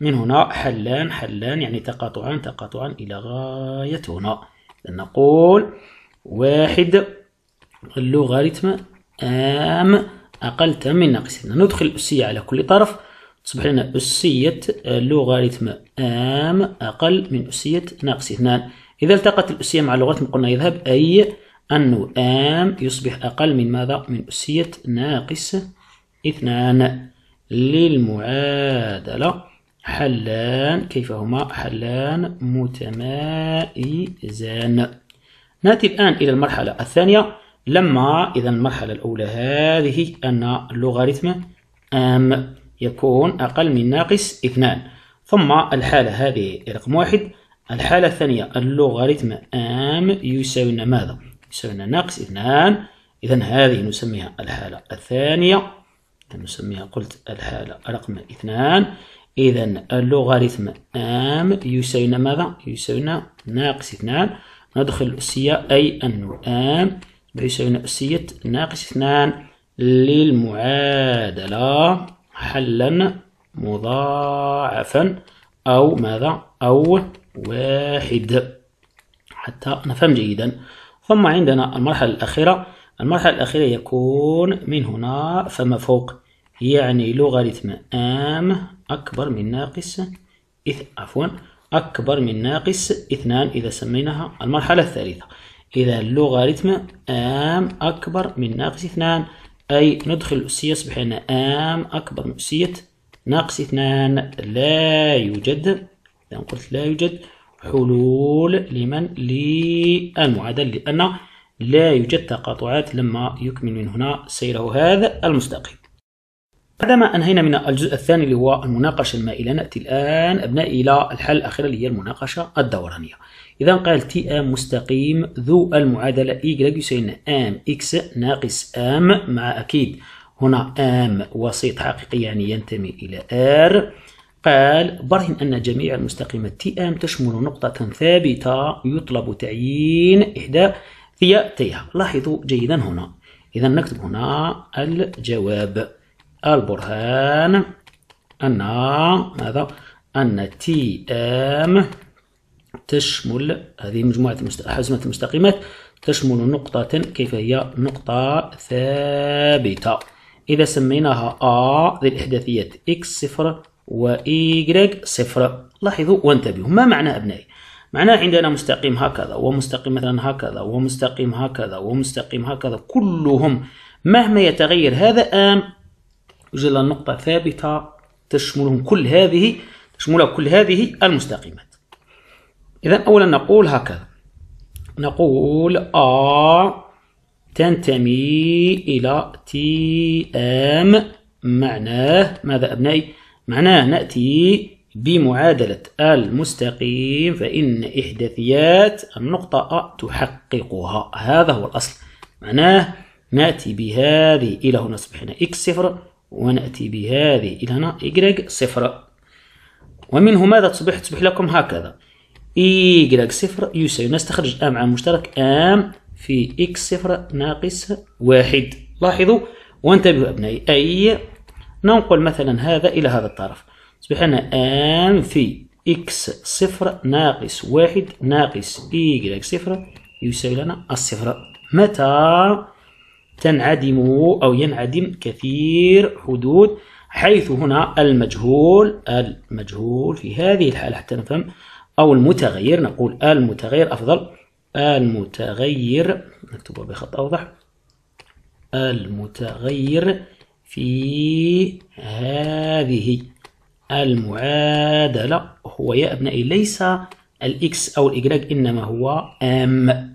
[SPEAKER 1] من هنا حلان حلان يعني تقاطعان تقاطعان إلى غاية هنا نقول واحد اللوغاريتم أم أقل من ناقص ندخل الأسية على كل طرف تصبح لنا أسية لوغاريتم آم أقل من أسية ناقص اثنان إذا التقت الأسية مع اللوغاريتم قلنا يذهب أي أن آم يصبح أقل من ماذا؟ من أسية ناقص اثنان للمعادلة حلان كيف هما حلان متمايزان نأتي الآن إلى المرحلة الثانية لما إذا المرحلة الأولى هذه أن لوغاريتم آم يكون أقل من ناقص اثنان ثم الحالة هذه رقم واحد الحالة الثانية اللوغاريتم أم يساوينا ماذا؟ يساوينا ناقص اثنان إذا هذه نسميها الحالة الثانية نسميها قلت الحالة رقم اثنان إذا اللوغاريتم أم يساوينا ماذا؟ يساوينا ناقص اثنان ندخل الأسية أي أن أم يساوينا أسية ناقص اثنان للمعادلة حلا مضاعفا أو ماذا أو واحد حتى نفهم جيدا ثم عندنا المرحلة الأخيرة المرحلة الأخيرة يكون من هنا فما فوق يعني لوغاريتم ام أكبر من ناقص إث... عفوا أكبر من ناقص اثنان إذا سميناها المرحلة الثالثة إذا لوغاريتم ام أكبر من ناقص اثنان أي ندخل الأسية أصبح أم أكبر من أسية ناقص اثنان لا يوجد إذا قلت لا يوجد حلول لمن للمعادلة لأن لا يوجد تقاطعات لما يكمل من هنا سيره هذا المستقيم بعدما أنهينا من الجزء الثاني اللي هو المناقشة المائلة نأتي الآن أبنائي إلى الحل الأخيرة اللي هي المناقشة الدورانية إذا قال تي أم مستقيم ذو المعادلة اي يساوي أم إكس ناقص أم مع أكيد هنا أم وسيط حقيقي يعني ينتمي إلى ار قال برهن أن جميع المستقيمات تي أم تشمل نقطة ثابتة يطلب تعيين إحدى ثياتيها لاحظوا جيدا هنا إذا نكتب هنا الجواب البرهان أن ماذا أن تي إم تشمل هذه مجموعة حزمة المستقيمات تشمل نقطة كيف هي نقطة ثابتة إذا سميناها ذي للإحداثيات إكس صفر وإيكغيك صفر لاحظوا وانتبهوا ما معنى أبنائي معناه عندنا مستقيم هكذا ومستقيم مثلا هكذا ومستقيم هكذا ومستقيم هكذا كلهم مهما يتغير هذا آم وجل النقطة ثابتة تشملهم كل هذه تشملها كل هذه المستقيمات إذا أولا نقول هكذا نقول آ تنتمي إلى تي أم معناه ماذا أبنائي؟ معناه نأتي بمعادلة المستقيم فإن إحداثيات النقطة أ تحققها هذا هو الأصل معناه نأتي بهذه إلى هنا أصبحنا إكس صفر ونأتي بهذه إلى هنا y صفر ومنه ماذا تصبح تصبح لكم هكذا y صفر يساوي نستخرج ام عام مشترك ام في اكس صفر ناقص واحد لاحظوا وانتبهوا أبنائي أي ننقل مثلا هذا إلى هذا الطرف تصبح لنا ام في اكس صفر ناقص واحد ناقص y صفر يساوي لنا الصفر متى تنعدم أو ينعدم كثير حدود حيث هنا المجهول المجهول في هذه الحالة حتى نفهم أو المتغير نقول المتغير أفضل المتغير نكتبه بخط أوضح المتغير في هذه المعادلة هو يا أبنائي ليس الإكس أو الإجراج إنما هو أم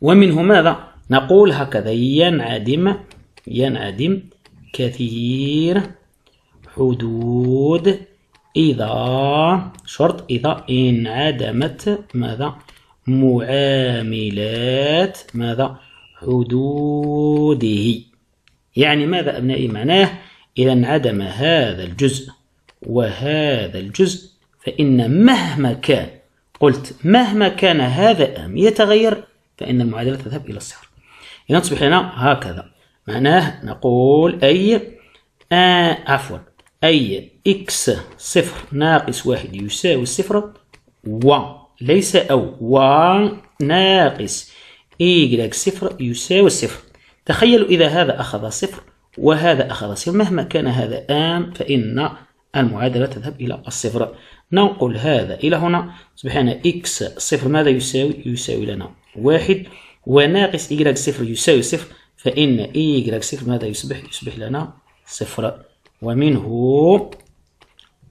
[SPEAKER 1] ومنه ماذا؟ نقول هكذا ينعدم ينعدم كثير حدود إذا شرط إذا انعدمت ماذا معاملات ماذا حدوده يعني ماذا أبنائي معناه إذا انعدم هذا الجزء وهذا الجزء فإن مهما كان قلت مهما كان هذا أم يتغير فإن المعادلة تذهب إلى الصفر إذا تصبح هنا هكذا معناه نقول أي آه عفوا أي إكس صفر ناقص واحد يساوي صفر و ليس أو و ناقص إيكغيك صفر يساوي صفر تخيلوا إذا هذا أخذ صفر وهذا أخذ صفر مهما كان هذا آم فإن المعادلة تذهب إلى الصفر ننقل هذا إلى هنا أصبح لنا إكس صفر ماذا يساوي؟ يساوي لنا واحد وناقص y صفر يساوي صفر فإن y صفر ماذا يصبح؟ يصبح لنا صفر ومنه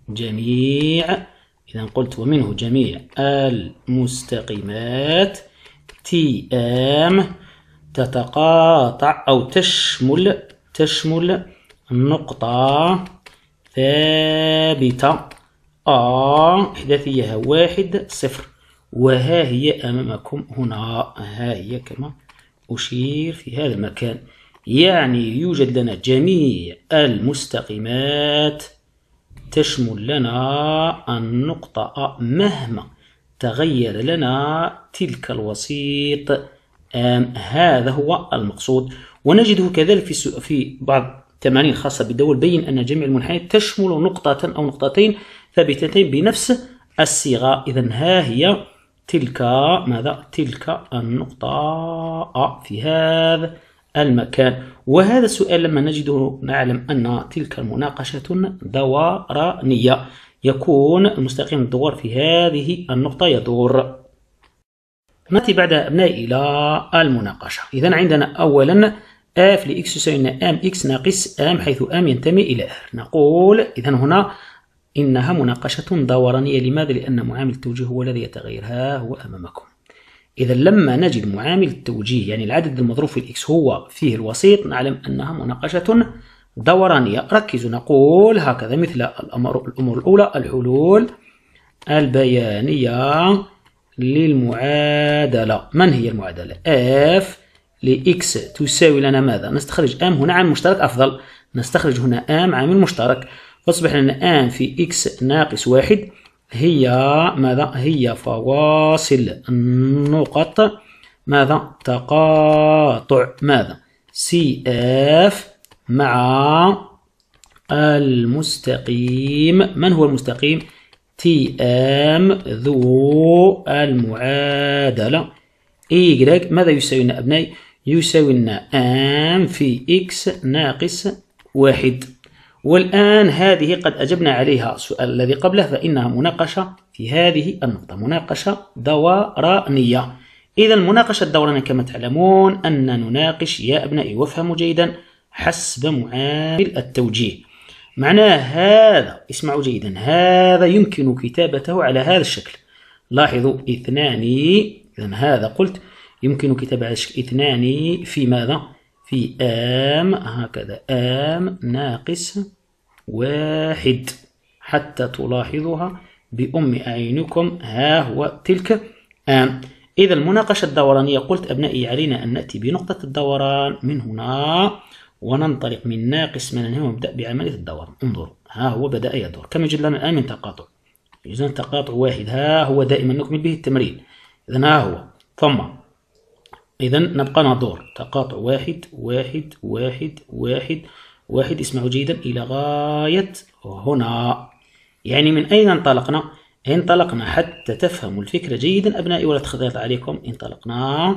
[SPEAKER 1] جميع إذا قلت ومنه جميع المستقيمات تي ام تتقاطع أو تشمل تشمل نقطة ثابتة أ آه إحداثيها واحد صفر وها هي أمامكم هنا ها هي كما أشير في هذا المكان يعني يوجد لنا جميع المستقيمات تشمل لنا النقطة مهما تغير لنا تلك الوسيط هذا هو المقصود ونجده كذلك في في بعض التمارين الخاصة بالدول بين أن جميع المنحنيات تشمل نقطة أو نقطتين ثابتتين بنفس الصيغة إذا ها هي تلك ماذا تلك النقطة آه، في هذا المكان وهذا السؤال لما نجده نعلم أن تلك المناقشة دورانية يكون المستقيم الدور في هذه النقطة يدور نأتي بعد أبناء إلى المناقشة إذا عندنا أولا f لإكس يساوي أم إكس ناقص أم حيث أم ينتمي إلى R نقول إذا هنا إنها مناقشة دورانية لماذا؟ لأن معامل التوجيه هو الذي يتغير ها هو أمامكم إذا لما نجد معامل التوجيه يعني العدد المضروب في الإكس هو فيه الوسيط نعلم أنها مناقشة دورانية ركزوا نقول هكذا مثل الأمر الأمور الأولى الحلول البيانية للمعادلة من هي المعادلة؟ F لإكس تساوي لنا ماذا؟ نستخرج M هنا عامل مشترك أفضل نستخرج هنا M عامل مشترك أصبح لنا الآن في إكس ناقص واحد هي ماذا هي فواصل النقط ماذا تقاطع ماذا سي اف مع المستقيم من هو المستقيم تي ام ذو المعادلة y ماذا يساوي لنا أبنائي يساوي لنا آن في x ناقص واحد والآن هذه قد أجبنا عليها السؤال الذي قبله فإنها مناقشة في هذه النقطة مناقشة دورانية إذا المناقشة الدورانية كما تعلمون أن نناقش يا أبنائي وافهموا جيدا حسب معامل التوجيه معناه هذا اسمعوا جيدا هذا يمكن كتابته على هذا الشكل لاحظوا اثنان إذا هذا قلت يمكن كتابة على شكل اثنان في ماذا؟ في آم هكذا آم ناقص واحد حتى تلاحظها بأم أعينكم ها هو تلك آن إذا المناقشة الدورانية قلت أبنائي علينا أن نأتي بنقطة الدوران من هنا وننطلق من ناقص من هنا ونبدأ بعملية الدوران انظروا ها هو بدأ يدور كما يجد لنا الآن من تقاطع إذا تقاطع واحد ها هو دائما نكمل به التمرين إذا ها هو ثم إذا نبقى ندور تقاطع واحد واحد واحد واحد واحد اسمعوا جيدا إلى غاية هنا يعني من أين انطلقنا؟ انطلقنا حتى تفهموا الفكرة جيدا أبنائي ولا تخضيط عليكم انطلقنا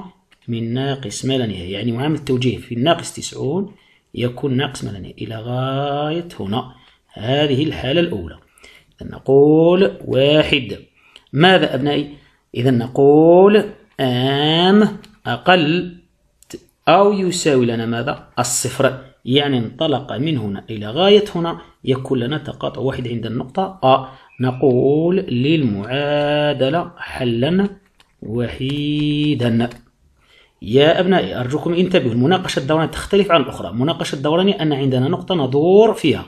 [SPEAKER 1] من ناقص ما لا نهاية يعني معامل التوجيه في الناقص 90 يكون ناقص ما لا نهاية إلى غاية هنا هذه الحالة الأولى إذا نقول واحد ماذا أبنائي؟ إذا نقول آم أقل أو يساوي لنا ماذا؟ الصفر يعني انطلق من هنا إلى غاية هنا يكون لنا تقاطع واحد عند النقطة أ نقول للمعادلة حلا وحيدا يا أبنائي أرجوكم انتبهوا المناقشة الدورانية تختلف عن الأخرى مناقشة الدورانية أن عندنا نقطة ندور فيها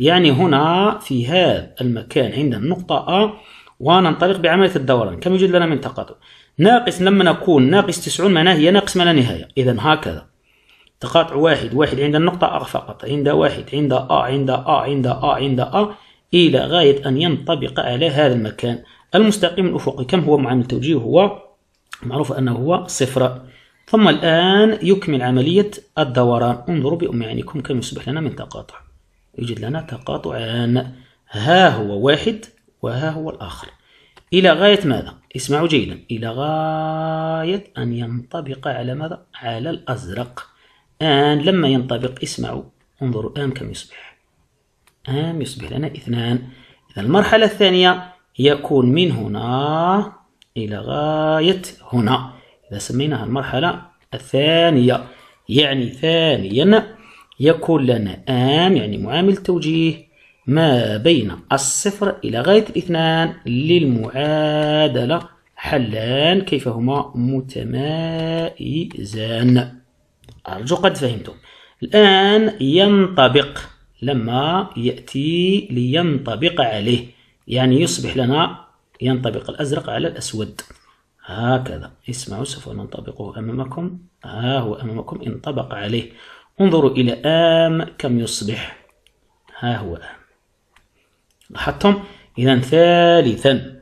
[SPEAKER 1] يعني هنا في هذا المكان عندنا النقطة أ وننطلق بعملية الدوران كم يوجد لنا من تقاطع ناقص لما نكون ناقص 90 معناه هي ناقص ما لا نهاية إذا هكذا تقاطع واحد واحد عند النقطة أ فقط عند واحد عند أ عند أ عند أ عند أ إلى غاية أن ينطبق على هذا المكان المستقيم الأفقي كم هو معامل التوجيه هو معروف أنه هو صفر ثم الآن يكمل عملية الدوران انظروا بأم عينكم كم يصبح لنا من تقاطع يوجد لنا تقاطعان ها هو واحد وها هو الآخر إلى غاية ماذا؟ اسمعوا جيدا إلى غاية أن ينطبق على ماذا؟ على الأزرق الآن لما ينطبق اسمعوا انظروا آم كم يصبح آم يصبح لنا اثنان إذا المرحلة الثانية يكون من هنا إلى غاية هنا إذا سميناها المرحلة الثانية يعني ثانيا يكون لنا آم يعني معامل توجيه ما بين الصفر إلى غاية الاثنان للمعادلة حلان كيف هما متمايزان أرجو قد فهمتم الآن ينطبق لما يأتي لينطبق عليه يعني يصبح لنا ينطبق الأزرق على الأسود هكذا اسمعوا سوف ننطبقه أمامكم ها هو أمامكم انطبق عليه انظروا إلى آم كم يصبح ها هو آم لاحظتم إذا ثالثا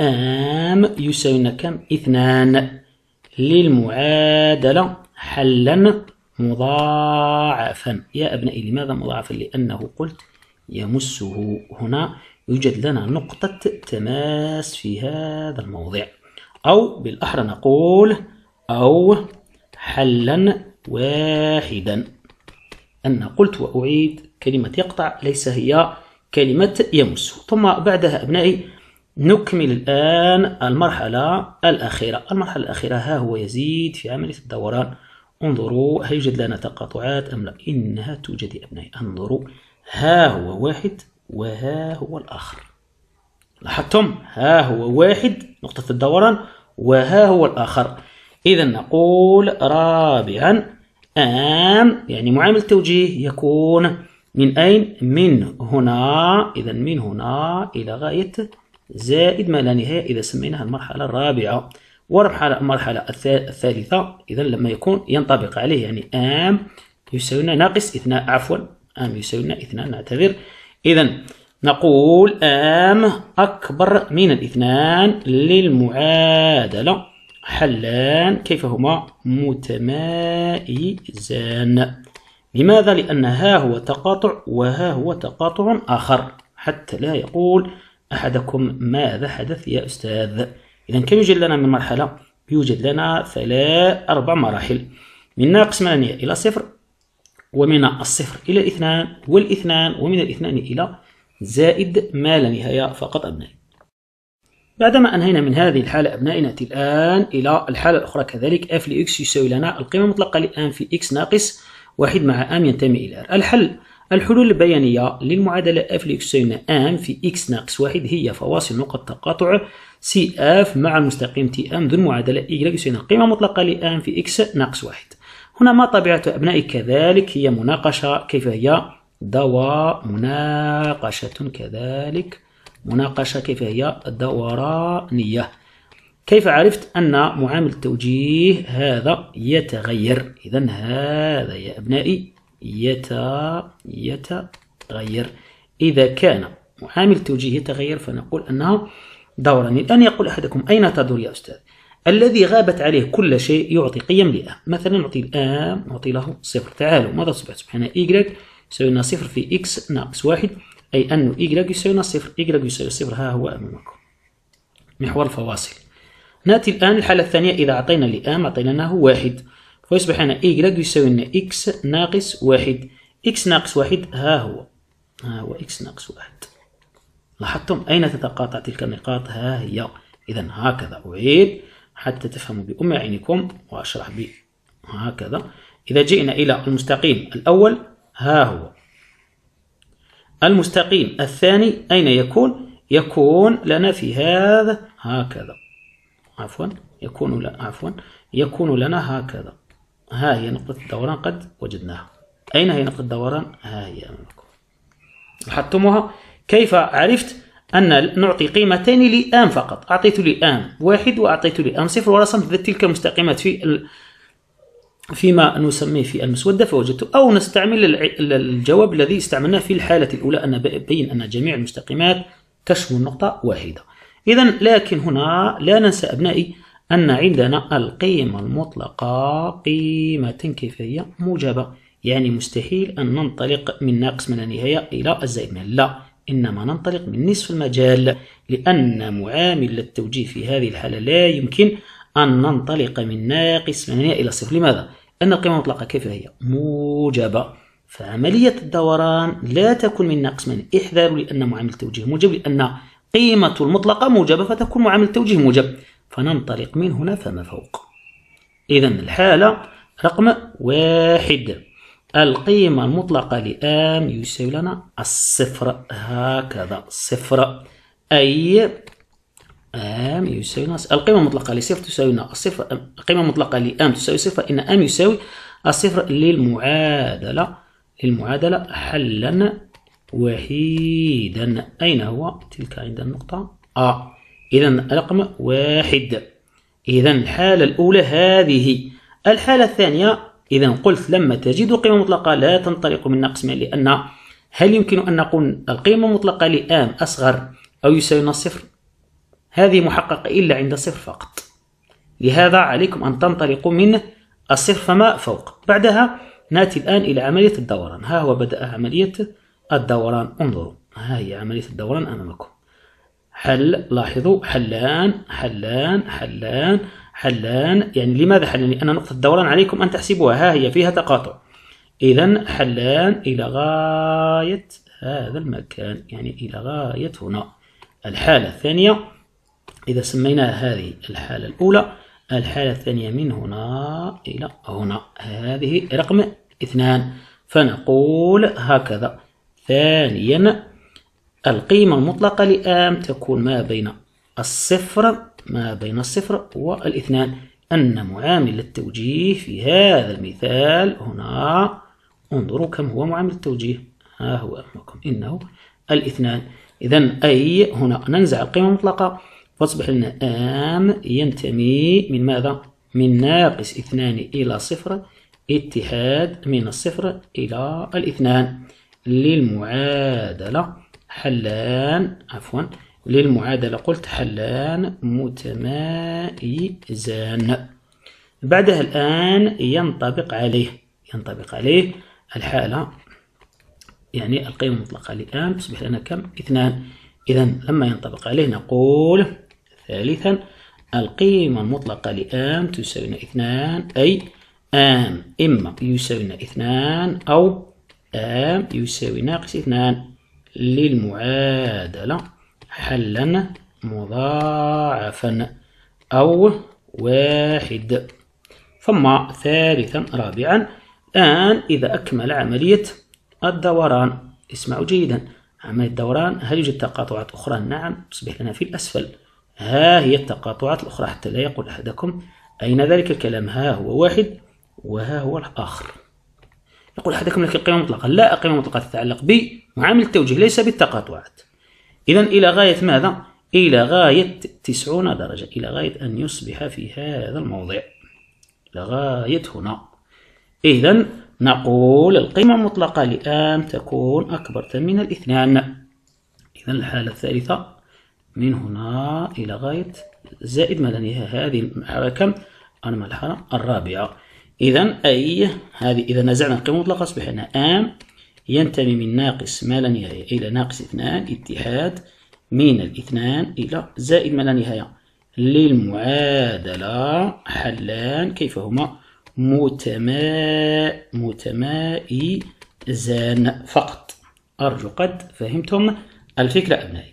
[SPEAKER 1] آم يساوي كم اثنان للمعادلة حلا مضاعفا يا أبنائي لماذا مضاعفا لأنه قلت يمسه هنا يوجد لنا نقطة تماس في هذا الموضع أو بالأحرى نقول أو حلا واحدا أنا قلت وأعيد كلمة يقطع ليس هي كلمة يمس ثم بعدها أبنائي نكمل الآن المرحلة الأخيرة المرحلة الأخيرة ها هو يزيد في عملية الدوران انظروا هل يوجد لنا تقاطعات أم لا إنها توجد يا أبنائي انظروا ها هو واحد وها هو الآخر لاحظتم ها هو واحد نقطة الدوران وها هو الآخر إذا نقول رابعا أن يعني معامل التوجيه يكون من أين؟ من هنا إذا من هنا إلى غاية زائد ما لا نهاية إذا سميناها المرحلة الرابعة والمرحلة المرحلة الثالثة إذا لما يكون ينطبق عليه يعني أم يساوينا ناقص اثنان عفوا أم يساوينا اثنان نعتذر إذا نقول أم أكبر من الاثنان للمعادلة حلان كيف هما متمايزان لماذا؟ لأن ها هو تقاطع وها هو تقاطع آخر حتى لا يقول أحدكم ماذا حدث يا أستاذ إذا كم يوجد لنا من مرحلة؟ يوجد لنا ثلاث أربع مراحل من ناقص ثمانية إلى صفر ومن الصفر إلى الاثنان والاثنان ومن الاثنان إلى زائد ما لا نهاية فقط أبنائي بعدما أنهينا من هذه الحالة أبنائي نأتي الآن إلى الحالة الأخرى كذلك f لx يساوي لنا القيمة المطلقة لآن في x ناقص واحد مع آم ينتمي إلى r الحل الحلول البيانية للمعادلة f لx يساوي لنا آم في x ناقص واحد هي فواصل نقط تقاطع سي اف مع المستقيم تي ام ذو المعادلة اي يساوي القيمة المطلقة ل ام في اكس ناقص واحد هنا ما طبيعة أبنائي كذلك هي مناقشة كيف هي دواء مناقشة كذلك مناقشة كيف هي دورانية كيف عرفت أن معامل التوجيه هذا يتغير إذا هذا يا أبنائي يت يتغير إذا كان معامل التوجيه يتغير فنقول أنها دورا الآن يقول أحدكم أين تدور يا أستاذ الذي غابت عليه كل شيء يعطي قيم لأ مثلا نعطي الآن نعطي له صفر تعالوا ماذا تصبح سبحانه Y يساوي لنا صفر في X ناقص واحد أي أن Y يساوي لنا صفر Y يساوي صفر ها هو أمامكم محور الفواصل نأتي الآن الحالة الثانية إذا أعطينا لأم أعطيناه واحد فيصبح هنا Y يساوي لنا X ناقص واحد X ناقص واحد ها هو ها هو X ناقص واحد لاحظتم أين تتقاطع تلك النقاط ها هي إذا هكذا أعيد حتى تفهموا بأم عينكم وأشرح ب هكذا إذا جئنا إلى المستقيم الأول ها هو المستقيم الثاني أين يكون؟ يكون لنا في هذا هكذا عفوا يكون لا عفوا يكون لنا هكذا ها هي نقطة الدوران قد وجدناها أين هي نقطة الدوران؟ ها هي أمامكم لاحظتموها؟ كيف عرفت أن نعطي قيمتين لآم فقط أعطيت لآم واحد وأعطيت لآم صفر ورسمت تلك المستقيمات في فيما نسميه في المسودة فوجدت أو نستعمل الجواب الذي استعملناه في الحالة الأولى أن بين أن جميع المستقيمات تشمل نقطة واحدة إذا لكن هنا لا ننسى أبنائي أن عندنا القيمة المطلقة قيمة كيف هي موجبة يعني مستحيل أن ننطلق من ناقص من النهاية إلى الزائد من لا إنما ننطلق من نصف المجال لأن معامل التوجيه في هذه الحالة لا يمكن أن ننطلق من ناقص 8 إلى صفر لماذا؟ أن القيمة المطلقة كيف هي؟ موجبة فعملية الدوران لا تكون من ناقص 8 احذروا لأن معامل التوجيه موجب لأن قيمة المطلقة موجبة فتكون معامل التوجيه موجب فننطلق من هنا فما فوق إذا الحالة رقم واحد القيمة المطلقة لام يساوي لنا الصفر هكذا صفر أي ام يساوي لنا القيمة المطلقة لصفر تساوي لنا الصفر القيمة المطلقة لام تساوي صفر إن ام يساوي الصفر للمعادلة للمعادلة حلا وحيدا أين هو تلك عند النقطة أ إذا رقم واحد إذا الحالة الأولى هذه الحالة الثانية إذا قلت لما تجد قيمة مطلقة لا تنطلق من مئة لأن هل يمكن أن نقول القيمة المطلقة لآم أصغر أو يساوي صفر؟ هذه محققة إلا عند صفر فقط لهذا عليكم أن تنطلقوا من الصفر فما فوق بعدها نأتي الآن إلى عملية الدوران ها هو بدأ عملية الدوران انظروا ها هي عملية الدوران أمامكم حل لاحظوا حلان حلان حلان حلان يعني لماذا حلان؟ لأن نقطة الدوران عليكم أن تحسبوها ها هي فيها تقاطع إذا حلان إلى غاية هذا المكان يعني إلى غاية هنا الحالة الثانية إذا سمينا هذه الحالة الأولى الحالة الثانية من هنا إلى هنا هذه رقم اثنان فنقول هكذا ثانيا القيمة المطلقة لآم تكون ما بين الصفر ما بين الصفر والاثنان أن معامل التوجيه في هذا المثال هنا انظروا كم هو معامل التوجيه ها هو أمامكم إنه الاثنان إذا أي هنا ننزع القيمة المطلقة فاصبح لنا آم ينتمي من ماذا؟ من ناقص اثنان إلى صفر اتحاد من الصفر إلى الاثنان للمعادلة حلان عفوا للمعادلة قلت حلان متمايزان بعدها الآن ينطبق عليه ينطبق عليه الحالة يعني القيمة المطلقة الآن تصبح لنا كم؟ اثنان إذا لما ينطبق عليه نقول ثالثا القيمة المطلقة لآم تساوينا اثنان أي آم إما يساوينا اثنان أو آم يساوي ناقص اثنان للمعادلة حلا مضاعفا أو واحد ثم ثالثا رابعا الآن إذا أكمل عملية الدوران اسمعوا جيدا عملية الدوران هل يوجد تقاطعات أخرى؟ نعم تصبح لنا في الأسفل ها هي التقاطعات الأخرى حتى لا يقول أحدكم أين ذلك الكلام ها هو واحد وها هو الآخر يقول أحدكم لك القيمة المطلقة لا القيمة المطلقة تتعلق بمعامل التوجيه ليس بالتقاطعات إذا إلى غاية ماذا؟ إلى غاية تسعون درجة إلى غاية أن يصبح في هذا الموضع إلى غاية هنا إذا نقول القيمة المطلقة لآم تكون أكبر من الاثنان إذا الحالة الثالثة من هنا إلى غاية زائد ماذا هذه المحركة المرحلة الرابعة إذا أي هذه إذا نزعنا القيمة المطلقة أصبح أن آم ينتمي من ناقص ما لا نهاية إلى ناقص اثنان اتحاد من الاثنان إلى زائد ما لا نهاية للمعادلة حلان كيف هما متما متمايزان فقط أرجو قد فهمتم الفكرة أبنائي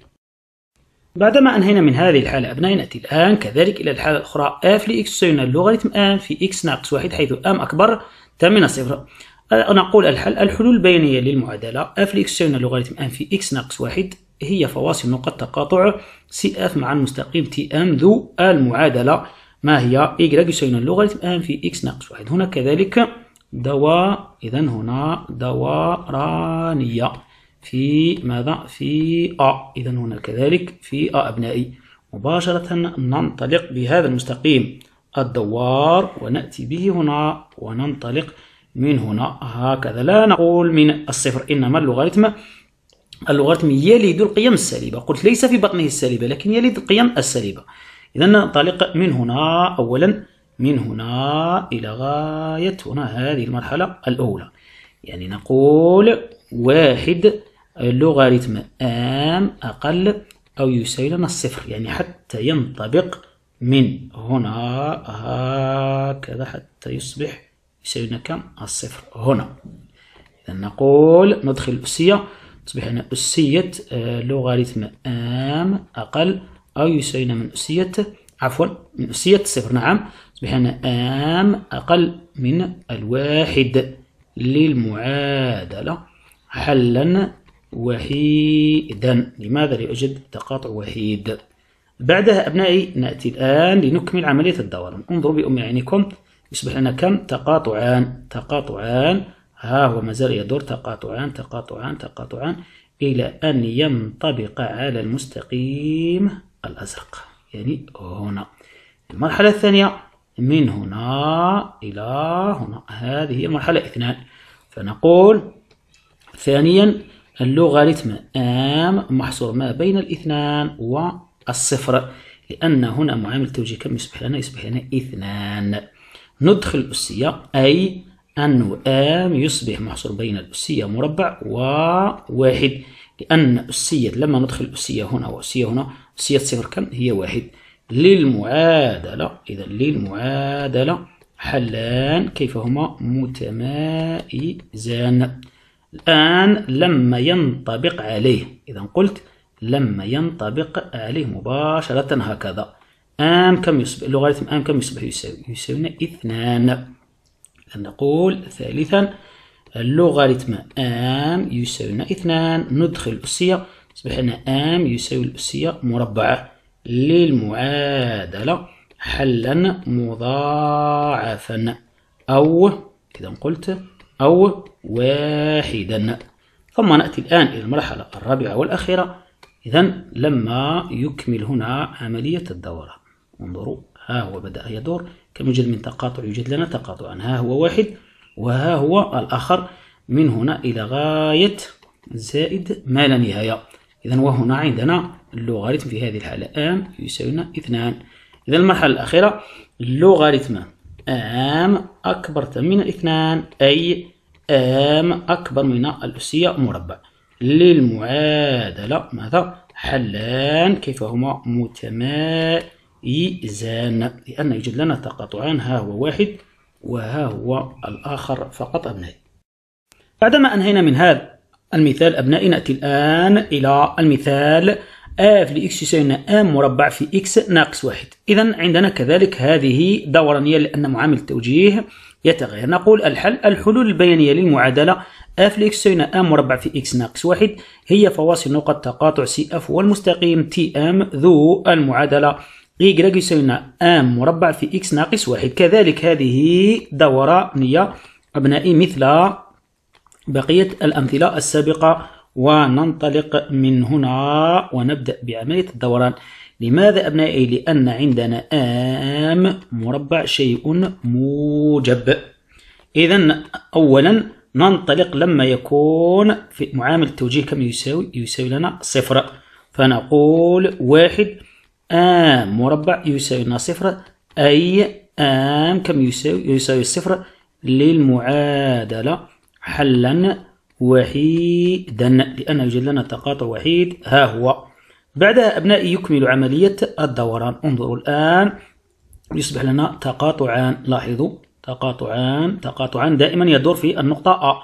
[SPEAKER 1] بعدما أنهينا من هذه الحالة أبنائي نأتي الآن كذلك إلى الحالة الأخرى f لإكس تساوي اللوغاريتم آن في إكس ناقص واحد حيث آم أكبر تم من الصفر أه، نقول الحل الحلول البيانية للمعادلة اف الإكسيون لوغاريتم ان في اكس ناقص واحد هي فواصل نقط تقاطع سي اف مع المستقيم تي ام ذو المعادلة ما هي y يساوي لوغاريتم ان في اكس ناقص واحد هنا كذلك دواء إذا هنا دورانية في ماذا في أ إذا هنا كذلك في أ أبنائي مباشرة ننطلق بهذا المستقيم الدوار ونأتي به هنا وننطلق من هنا هكذا لا نقول من الصفر إنما اللوغاريتم اللوغاريتم يلد القيم السالبة قلت ليس في بطنه السالبة لكن يلد القيم السالبة إذا ننطلق من هنا أولا من هنا إلى غاية هنا هذه المرحلة الأولى يعني نقول واحد لوغاريتم آم أقل أو يساوي لنا الصفر يعني حتى ينطبق من هنا هكذا حتى يصبح يساوينا كم الصفر هنا إذا نقول ندخل الأسية تصبح هنا أسية آه، لوغاريتم أم أقل أو يساوينا من أسية عفوا من أسية صفر نعم تصبح هنا أم أقل من الواحد للمعادلة حلا وحيدا لماذا لا يوجد تقاطع وحيد بعدها أبنائي نأتي الآن لنكمل عملية الدوران انظروا بأم عينكم يصبح لنا كم تقاطعان تقاطعان ها هو مازال يدور تقاطعان تقاطعان تقاطعان إلى أن ينطبق على المستقيم الأزرق يعني هنا المرحلة الثانية من هنا إلى هنا هذه هي مرحلة اثنان فنقول ثانيا اللوغاريتم آم محصور ما بين الاثنان والصفر لأن هنا معامل التوجيه كم يصبح لنا يصبح لنا اثنان ندخل الأسية أي أنه آم يصبح محصور بين الأسية مربع وواحد لأن أسية لما ندخل أسية هنا وأسية هنا أسية صفر كم هي واحد للمعادلة إذا للمعادلة حلان كيف هما متمايزان الآن لما ينطبق عليه إذا قلت لما ينطبق عليه مباشرة هكذا آم كم يصبح لوغاريتم آم كم يصبح يساوي يساوينا اثنان نقول ثالثا اللوغاريتم آم يساوينا اثنان ندخل الأسية تصبح لنا آم يساوي الأسية مربعة للمعادلة حلا مضاعفا أو كذا قلت أو واحدا ثم نأتي الآن إلى المرحلة الرابعة والأخيرة إذا لما يكمل هنا عملية الدورة انظروا ها هو بدأ يدور كم يوجد من تقاطع يوجد لنا تقاطعا ها هو واحد وها هو الآخر من هنا إلى غاية زائد ما لا نهاية إذا وهنا عندنا اللوغاريتم في هذه الحالة آم يساوينا اثنان إذا المرحلة الأخيرة اللوغاريتم آم أكبر من اثنان أي آم أكبر من الأسية مربع للمعادلة ماذا حلان كيف هما متماثلان إيزان لأن يوجد لنا تقاطعان ها هو واحد وها هو الآخر فقط أبنائي بعدما أنهينا من هذا المثال أبنائي نأتي الآن إلى المثال f لx يساوينا m مربع في x ناقص واحد إذا عندنا كذلك هذه دورانية لأن معامل التوجيه يتغير نقول الحل الحلول البيانية للمعادلة f لx يساوينا m مربع في x ناقص واحد هي فواصل نقط تقاطع cf والمستقيم tm ذو المعادلة إيه، يساوي لنا ام مربع في x ناقص واحد كذلك هذه دورانية أبنائي مثل بقية الأمثلة السابقة وننطلق من هنا ونبدأ بعملية الدوران لماذا أبنائي؟ لأن عندنا آم مربع شيء موجب إذا أولا ننطلق لما يكون في معامل التوجيه كم يساوي؟ يساوي لنا صفر فنقول واحد آم مربع يساوي لنا صفر أي آم كم يساوي يساوي الصفر للمعادلة حلا وحيدا لأنه يوجد لنا تقاطع وحيد ها هو بعدها أبنائي يكمل عملية الدوران انظروا الآن يصبح لنا تقاطعان لاحظوا تقاطعان تقاطعان دائما يدور في النقطة أ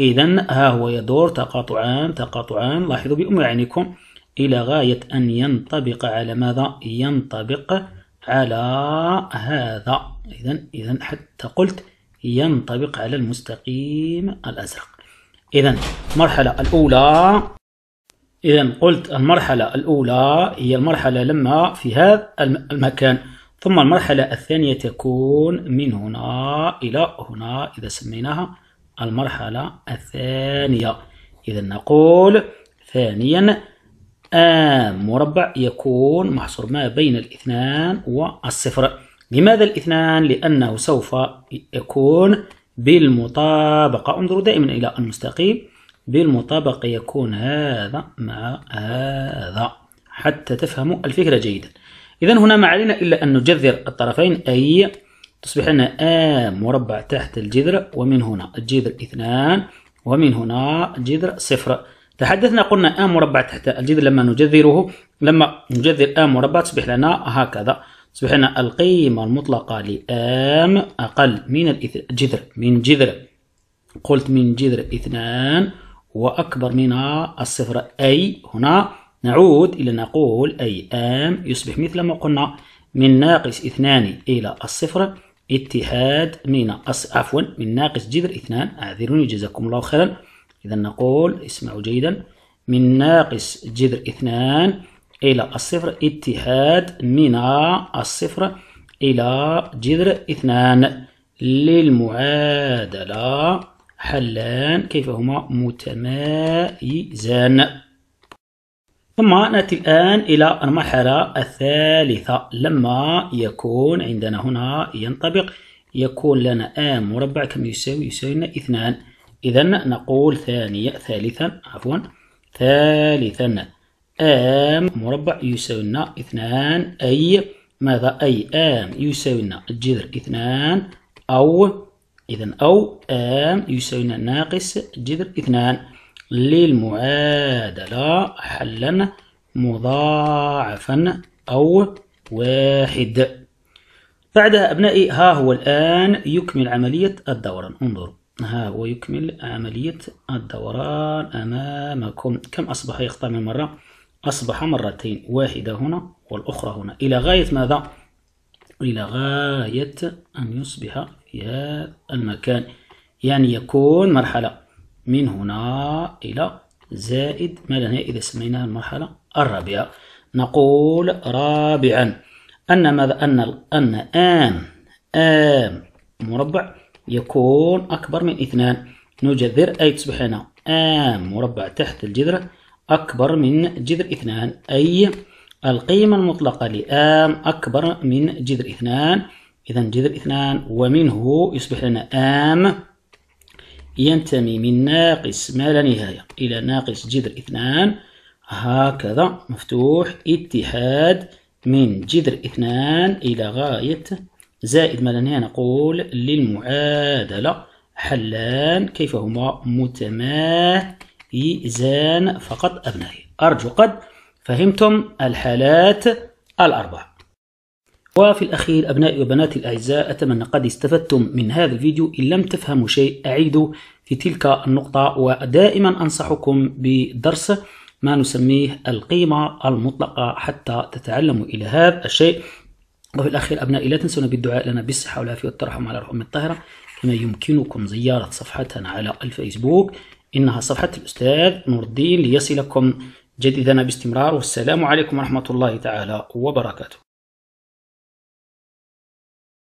[SPEAKER 1] إذا ها هو يدور تقاطعان تقاطعان لاحظوا بأم عينكم إلى غاية أن ينطبق على ماذا؟ ينطبق على هذا إذا إذا حتى قلت ينطبق على المستقيم الأزرق إذا المرحلة الأولى إذا قلت المرحلة الأولى هي المرحلة لما في هذا المكان ثم المرحلة الثانية تكون من هنا إلى هنا إذا سميناها المرحلة الثانية إذا نقول ثانيا آم مربع يكون محصور ما بين الاثنان والصفر لماذا الاثنان؟ لأنه سوف يكون بالمطابقة انظروا دائما إلى المستقيم بالمطابقة يكون هذا مع هذا حتى تفهموا الفكرة جيدا إذا هنا ما علينا إلا أن نجذر الطرفين أي تصبح لنا آ مربع تحت الجذر ومن هنا الجذر اثنان ومن هنا جذر صفر تحدثنا قلنا آ مربع تحت الجذر لما نجذره لما نجذر آ مربع تصبح لنا هكذا تصبح لنا القيمة المطلقة لآم أقل من الجذر من جذر قلت من جذر اثنان وأكبر من الصفر أي هنا نعود إلى نقول أي آم يصبح مثل ما قلنا من ناقص اثنان إلى الصفر اتحاد من عفوا من ناقص جذر اثنان أعذروني جزاكم الله خيرا إذا نقول اسمعوا جيدا من ناقص جذر اثنان إلى الصفر اتحاد من الصفر إلى جذر اثنان للمعادلة حلان كيف هما متمايزان ثم نأتي الآن إلى المرحلة الثالثة لما يكون عندنا هنا ينطبق يكون لنا آن مربع كم يساوي يساوي لنا اثنان إذا نقول ثانية ثالثا عفوا ثالثا آم مربع يساوي لنا اثنان أي ماذا أي آم يساوي لنا الجذر اثنان أو إذا أو آم يساوي لنا ناقص جذر اثنان للمعادلة حلا مضاعفا أو واحد بعدها أبنائي ها هو الآن يكمل عملية الدوران انظروا ها هو يكمل عملية الدوران أمامكم كم أصبح يقطع من مرة؟ أصبح مرتين واحدة هنا والأخرى هنا إلى غاية ماذا؟ إلى غاية أن يصبح في هذا المكان يعني يكون مرحلة من هنا إلى زائد ما لنا إذا سميناها المرحلة الرابعة نقول رابعا أن ماذا أن أن آم آم مربع يكون أكبر من اثنان نجذر أي تصبح هنا آم مربع تحت الجذر أكبر من جذر اثنان أي القيمة المطلقة لآم أكبر من جذر اثنان إذا جذر اثنان ومنه يصبح لنا آم ينتمي من ناقص ما لا نهاية إلى ناقص جذر اثنان هكذا مفتوح اتحاد من جذر اثنان إلى غاية زائد ما لنا نقول للمعادلة حلان كيف هما متمايزان فقط أبنائي أرجو قد فهمتم الحالات الأربعة وفي الأخير أبنائي وبناتي الأعزاء أتمنى قد استفدتم من هذا الفيديو إن لم تفهموا شيء أعيدوا في تلك النقطة ودائما أنصحكم بدرس ما نسميه القيمة المطلقة حتى تتعلموا إلى هذا الشيء وفي الأخير أبنائي لا تنسونا بالدعاء لنا بالصحة والعافية والترحم على روح الطاهرة كما يمكنكم زيارة صفحتنا على الفيسبوك إنها صفحة الأستاذ نور الدين ليصلكم جديدنا باستمرار والسلام عليكم ورحمة الله تعالى وبركاته